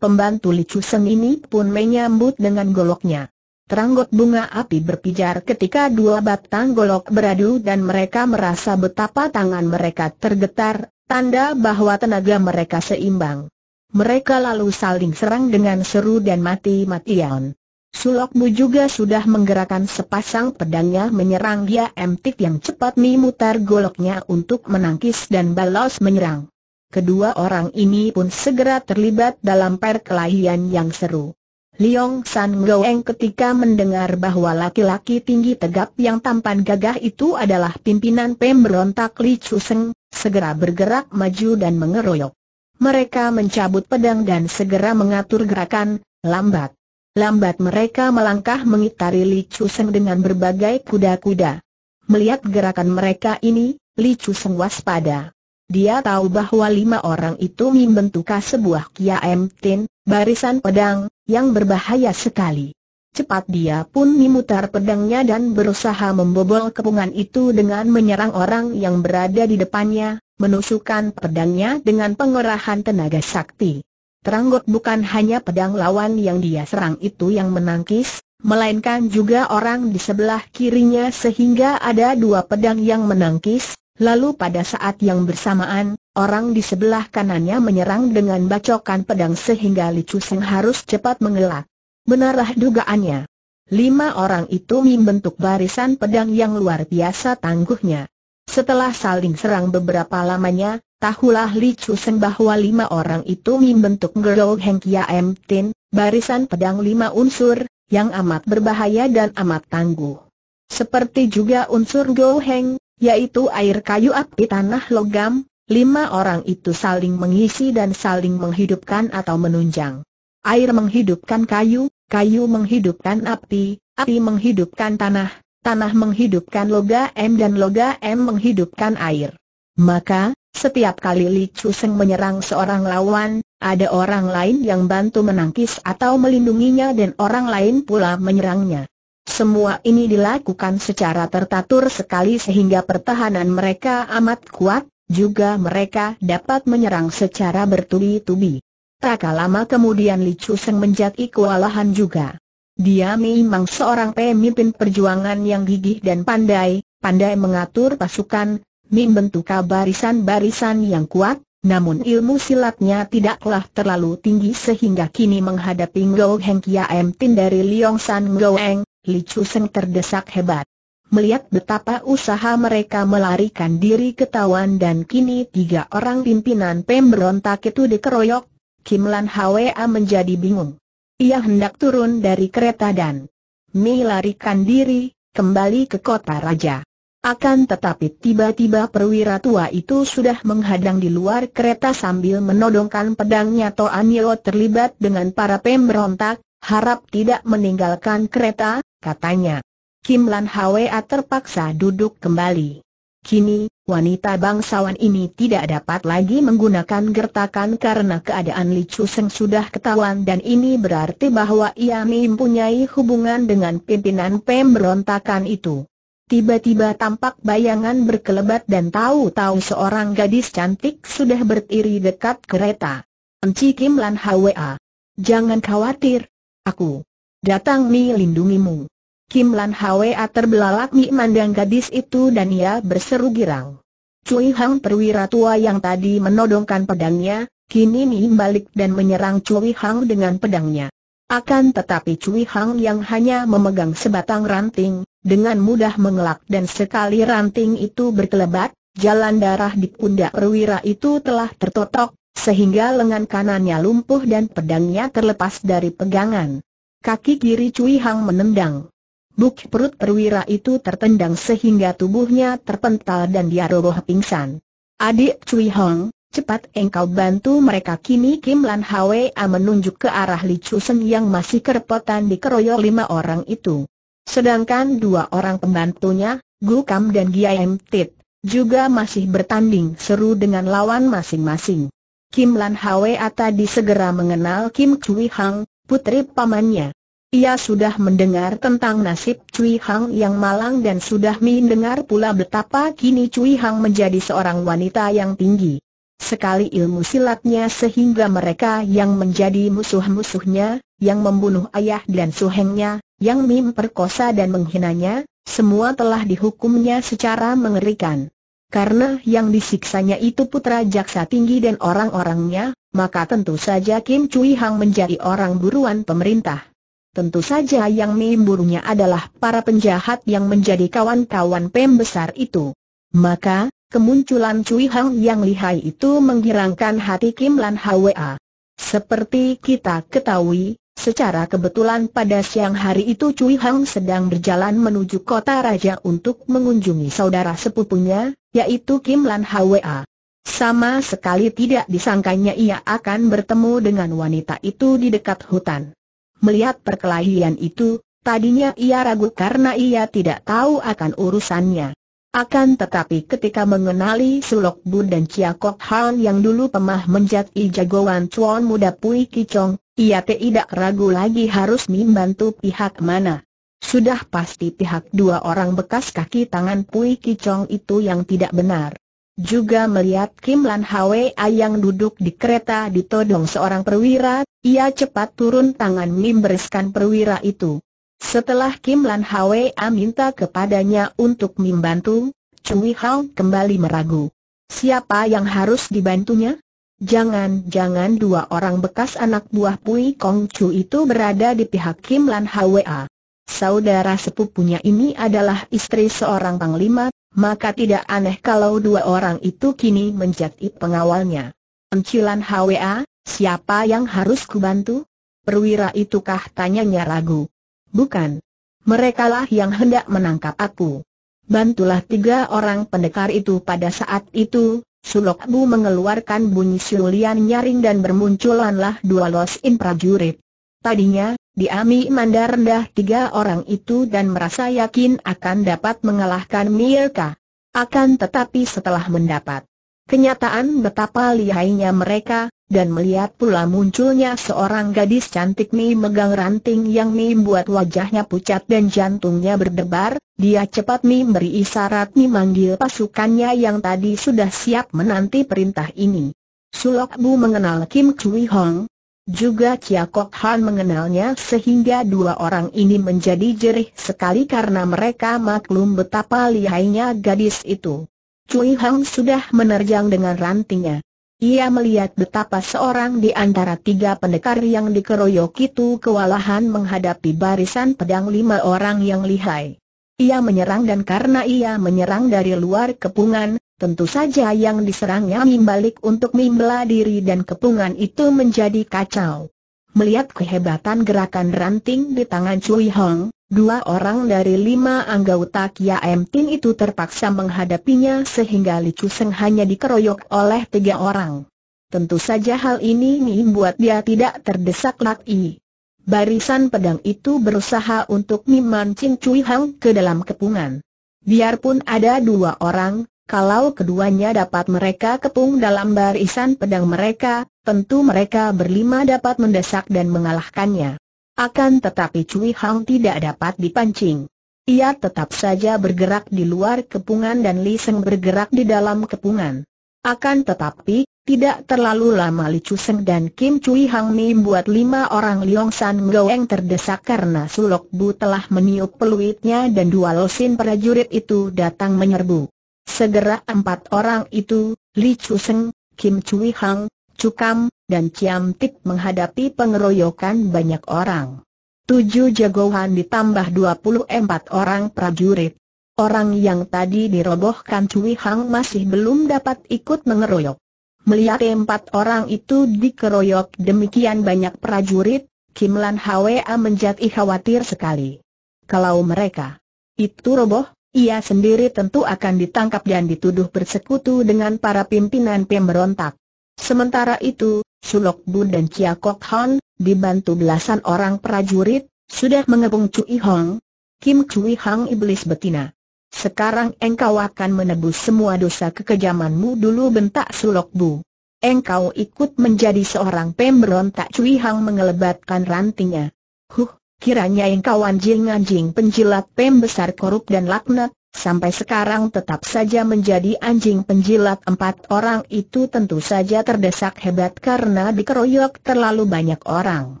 Pembantu Li Seng ini pun menyambut dengan goloknya. Teranggot bunga api berpijar ketika dua batang golok beradu dan mereka merasa betapa tangan mereka tergetar, tanda bahwa tenaga mereka seimbang. Mereka lalu saling serang dengan seru dan mati-matian. Sulokmu juga sudah menggerakkan sepasang pedangnya menyerang dia Emtik yang cepat memutar goloknya untuk menangkis dan balas menyerang. Kedua orang ini pun segera terlibat dalam perkelahian yang seru. Liong San Goeng ketika mendengar bahwa laki-laki tinggi tegap yang tampan gagah itu adalah pimpinan pemberontak Li Chuseng, segera bergerak maju dan mengeroyok. Mereka mencabut pedang dan segera mengatur gerakan, lambat. Lambat mereka melangkah mengitari Li Seng dengan berbagai kuda-kuda. Melihat gerakan mereka ini, Li Seng waspada. Dia tahu bahwa lima orang itu membentuk sebuah kiam tin, barisan pedang, yang berbahaya sekali. Cepat dia pun memutar pedangnya dan berusaha membobol kepungan itu dengan menyerang orang yang berada di depannya, menusukkan pedangnya dengan pengerahan tenaga sakti. Teranggut bukan hanya pedang lawan yang dia serang itu yang menangkis, melainkan juga orang di sebelah kirinya sehingga ada dua pedang yang menangkis, lalu pada saat yang bersamaan, orang di sebelah kanannya menyerang dengan bacokan pedang sehingga Li Chuseng harus cepat mengelak. Benarlah dugaannya. Lima orang itu membentuk barisan pedang yang luar biasa tangguhnya. Setelah saling serang beberapa lamanya, tahulah Li Chu Seng bahwa lima orang itu membentuk Gerol Heng Kia M Tin, barisan pedang lima unsur, yang amat berbahaya dan amat tangguh. Seperti juga unsur Go Heng, yaitu air kayu api tanah logam, lima orang itu saling mengisi dan saling menghidupkan atau menunjang. Air menghidupkan kayu, kayu menghidupkan api, api menghidupkan tanah, Tanah menghidupkan Loga M dan Loga M menghidupkan air. Maka, setiap kali Li Chu Seng menyerang seorang lawan, ada orang lain yang bantu menangkis atau melindunginya dan orang lain pula menyerangnya. Semua ini dilakukan secara tertatur sekali sehingga pertahanan mereka amat kuat, juga mereka dapat menyerang secara bertubi-tubi. Tak lama kemudian Li Chu Seng menjadi kewalahan juga. Dia memang seorang pemimpin perjuangan yang gigih dan pandai, pandai mengatur pasukan, membentuk barisan-barisan yang kuat, namun ilmu silatnya tidaklah terlalu tinggi sehingga kini menghadapi Ngou Heng Kia M Tin dari San Ngou Eng, Li Chu Seng terdesak hebat. Melihat betapa usaha mereka melarikan diri ketahuan dan kini tiga orang pimpinan pemberontak itu dikeroyok, Kim Lan Hwa menjadi bingung. Ia hendak turun dari kereta dan melarikan diri, kembali ke kota raja. Akan tetapi tiba-tiba perwira tua itu sudah menghadang di luar kereta sambil menodongkan pedangnya Toanio terlibat dengan para pemberontak, harap tidak meninggalkan kereta, katanya. Kim Lan Hwa terpaksa duduk kembali. Kini, Wanita bangsawan ini tidak dapat lagi menggunakan gertakan karena keadaan Li Seng sudah ketahuan dan ini berarti bahwa ia mempunyai hubungan dengan pimpinan pemberontakan itu. Tiba-tiba tampak bayangan berkelebat dan tahu-tahu seorang gadis cantik sudah berdiri dekat kereta. Enci Kim Lan Hwa. Jangan khawatir. Aku datang melindungimu. Kim Lan Hwa terbelalak memandang gadis itu dan ia berseru girang. Cui Hang perwira tua yang tadi menodongkan pedangnya, kini balik dan menyerang Cui Hang dengan pedangnya. Akan tetapi Cui Hang yang hanya memegang sebatang ranting, dengan mudah mengelak dan sekali ranting itu berkelebat, jalan darah di pundak perwira itu telah tertotok, sehingga lengan kanannya lumpuh dan pedangnya terlepas dari pegangan. Kaki kiri Cui Hang menendang. Buk perut perwira itu tertendang sehingga tubuhnya terpental dan dia roboh pingsan. Adik Cui Hong, cepat engkau bantu mereka kini Kim Lan Hwa menunjuk ke arah Li Chusen yang masih kerepotan di dikeroyok lima orang itu. Sedangkan dua orang pembantunya, Gu Kam dan Gia Em Tit, juga masih bertanding seru dengan lawan masing-masing. Kim Lan Hwa tadi segera mengenal Kim Cui Hong, putri pamannya. Ia sudah mendengar tentang nasib Cui Hang yang malang dan sudah mendengar pula betapa kini Cui Hang menjadi seorang wanita yang tinggi. Sekali ilmu silatnya sehingga mereka yang menjadi musuh-musuhnya, yang membunuh ayah dan suhengnya, yang memperkosa dan menghinanya, semua telah dihukumnya secara mengerikan. Karena yang disiksanya itu putra jaksa tinggi dan orang-orangnya, maka tentu saja Kim Cui Hang menjadi orang buruan pemerintah. Tentu saja yang menimbulnya adalah para penjahat yang menjadi kawan-kawan pembesar itu. Maka, kemunculan Cui Hang yang lihai itu menggirangkan hati Kim Lan Hwa. Seperti kita ketahui, secara kebetulan pada siang hari itu Cui Hang sedang berjalan menuju kota raja untuk mengunjungi saudara sepupunya, yaitu Kim Lan Hwa. Sama sekali tidak disangkanya ia akan bertemu dengan wanita itu di dekat hutan. Melihat perkelahian itu, tadinya ia ragu karena ia tidak tahu akan urusannya. Akan tetapi ketika mengenali Sulok Bun dan Chia Kok Han yang dulu pemah menjadi jagoan Chuan muda Pui Kicong, ia tidak ragu lagi harus membantu pihak mana. Sudah pasti pihak dua orang bekas kaki tangan Pui Kicong itu yang tidak benar. Juga melihat Kim Lan Hwa yang duduk di kereta ditodong seorang perwira, ia cepat turun tangan membereskan perwira itu. Setelah Kim Lan Hwa minta kepadanya untuk membantu, Cui Hao kembali meragu. Siapa yang harus dibantunya? Jangan-jangan dua orang bekas anak buah Pui Kong Chu itu berada di pihak Kim Lan Hwa. Saudara sepupunya ini adalah istri seorang panglima, maka tidak aneh kalau dua orang itu kini menjadi pengawalnya. Encilan HWA, siapa yang harus kubantu? Perwira itukah tanyanya ragu. Bukan. Merekalah yang hendak menangkap aku. Bantulah tiga orang pendekar itu pada saat itu, Sulok Bu mengeluarkan bunyi siulian nyaring dan bermunculanlah dua losin prajurit. Tadinya, Diami mandar rendah tiga orang itu dan merasa yakin akan dapat mengalahkan Mirka. Akan tetapi setelah mendapat kenyataan betapa lihainya mereka, dan melihat pula munculnya seorang gadis cantik Mi megang ranting yang Mi buat wajahnya pucat dan jantungnya berdebar, dia cepat Mi beri isyarat Mi manggil pasukannya yang tadi sudah siap menanti perintah ini. Sulok Bu mengenal Kim Chui Hong, juga Chia Kok Han mengenalnya sehingga dua orang ini menjadi jerih sekali karena mereka maklum betapa lihainya gadis itu. Cui Hang sudah menerjang dengan rantingnya. Ia melihat betapa seorang di antara tiga pendekar yang dikeroyok itu kewalahan menghadapi barisan pedang lima orang yang lihai. Ia menyerang dan karena ia menyerang dari luar kepungan, Tentu saja yang diserangnya Mimbalik untuk membela diri dan kepungan itu menjadi kacau. Melihat kehebatan gerakan ranting di tangan Cui Hong, dua orang dari lima anggota Kia M Tin itu terpaksa menghadapinya sehingga Li Seng hanya dikeroyok oleh tiga orang. Tentu saja hal ini membuat dia tidak terdesak lagi. Barisan pedang itu berusaha untuk memancing Cui Hong ke dalam kepungan. Biarpun ada dua orang, kalau keduanya dapat mereka kepung dalam barisan pedang mereka, tentu mereka berlima dapat mendesak dan mengalahkannya. Akan tetapi Cui Hang tidak dapat dipancing. Ia tetap saja bergerak di luar kepungan dan Li Seng bergerak di dalam kepungan. Akan tetapi, tidak terlalu lama Li Chuseng dan Kim Cui Hang membuat lima orang Liong San Goeng terdesak karena Sulok Bu telah meniup peluitnya dan dua losin prajurit itu datang menyerbu. Segera empat orang itu, Li Chu Seng, Kim Chui Hang, Cukam, dan Chiam Tik menghadapi pengeroyokan banyak orang. Tujuh jagoan ditambah dua puluh empat orang prajurit. Orang yang tadi dirobohkan Chui Hang masih belum dapat ikut mengeroyok. Melihat empat orang itu dikeroyok demikian banyak prajurit, Kim Lan Hwa menjadi khawatir sekali. Kalau mereka itu roboh, ia sendiri tentu akan ditangkap dan dituduh bersekutu dengan para pimpinan pemberontak. Sementara itu, Sulok Bu dan Chia Kok Hon, dibantu belasan orang prajurit, sudah mengepung Cui Hong, Kim Cui Hang Iblis Betina. Sekarang engkau akan menebus semua dosa kekejamanmu dulu bentak Sulok Bu. Engkau ikut menjadi seorang pemberontak Cui Hang mengelebatkan rantingnya. Huh, Kiranya engkau anjing-anjing penjilat besar korup dan laknat, sampai sekarang tetap saja menjadi anjing penjilat empat orang itu tentu saja terdesak hebat karena dikeroyok terlalu banyak orang.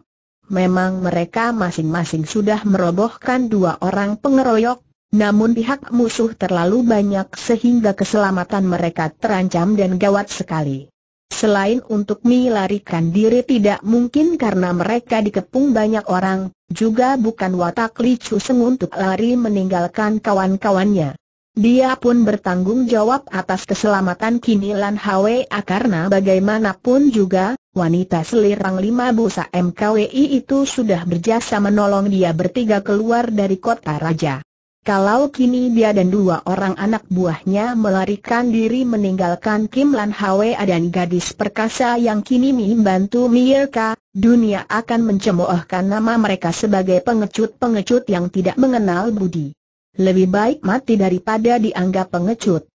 Memang mereka masing-masing sudah merobohkan dua orang pengeroyok, namun pihak musuh terlalu banyak sehingga keselamatan mereka terancam dan gawat sekali. Selain untuk melarikan diri tidak mungkin karena mereka dikepung banyak orang, juga bukan watak licu Seng untuk lari meninggalkan kawan-kawannya. Dia pun bertanggung jawab atas keselamatan Kini Lan Hwa ah, karena bagaimanapun juga, wanita selirang lima busa MKWI itu sudah berjasa menolong dia bertiga keluar dari kota raja. Kalau kini dia dan dua orang anak buahnya melarikan diri meninggalkan Kim Lan Hwe dan gadis perkasa yang kini membantu Mirka, dunia akan mencemoohkan nama mereka sebagai pengecut-pengecut yang tidak mengenal budi. Lebih baik mati daripada dianggap pengecut.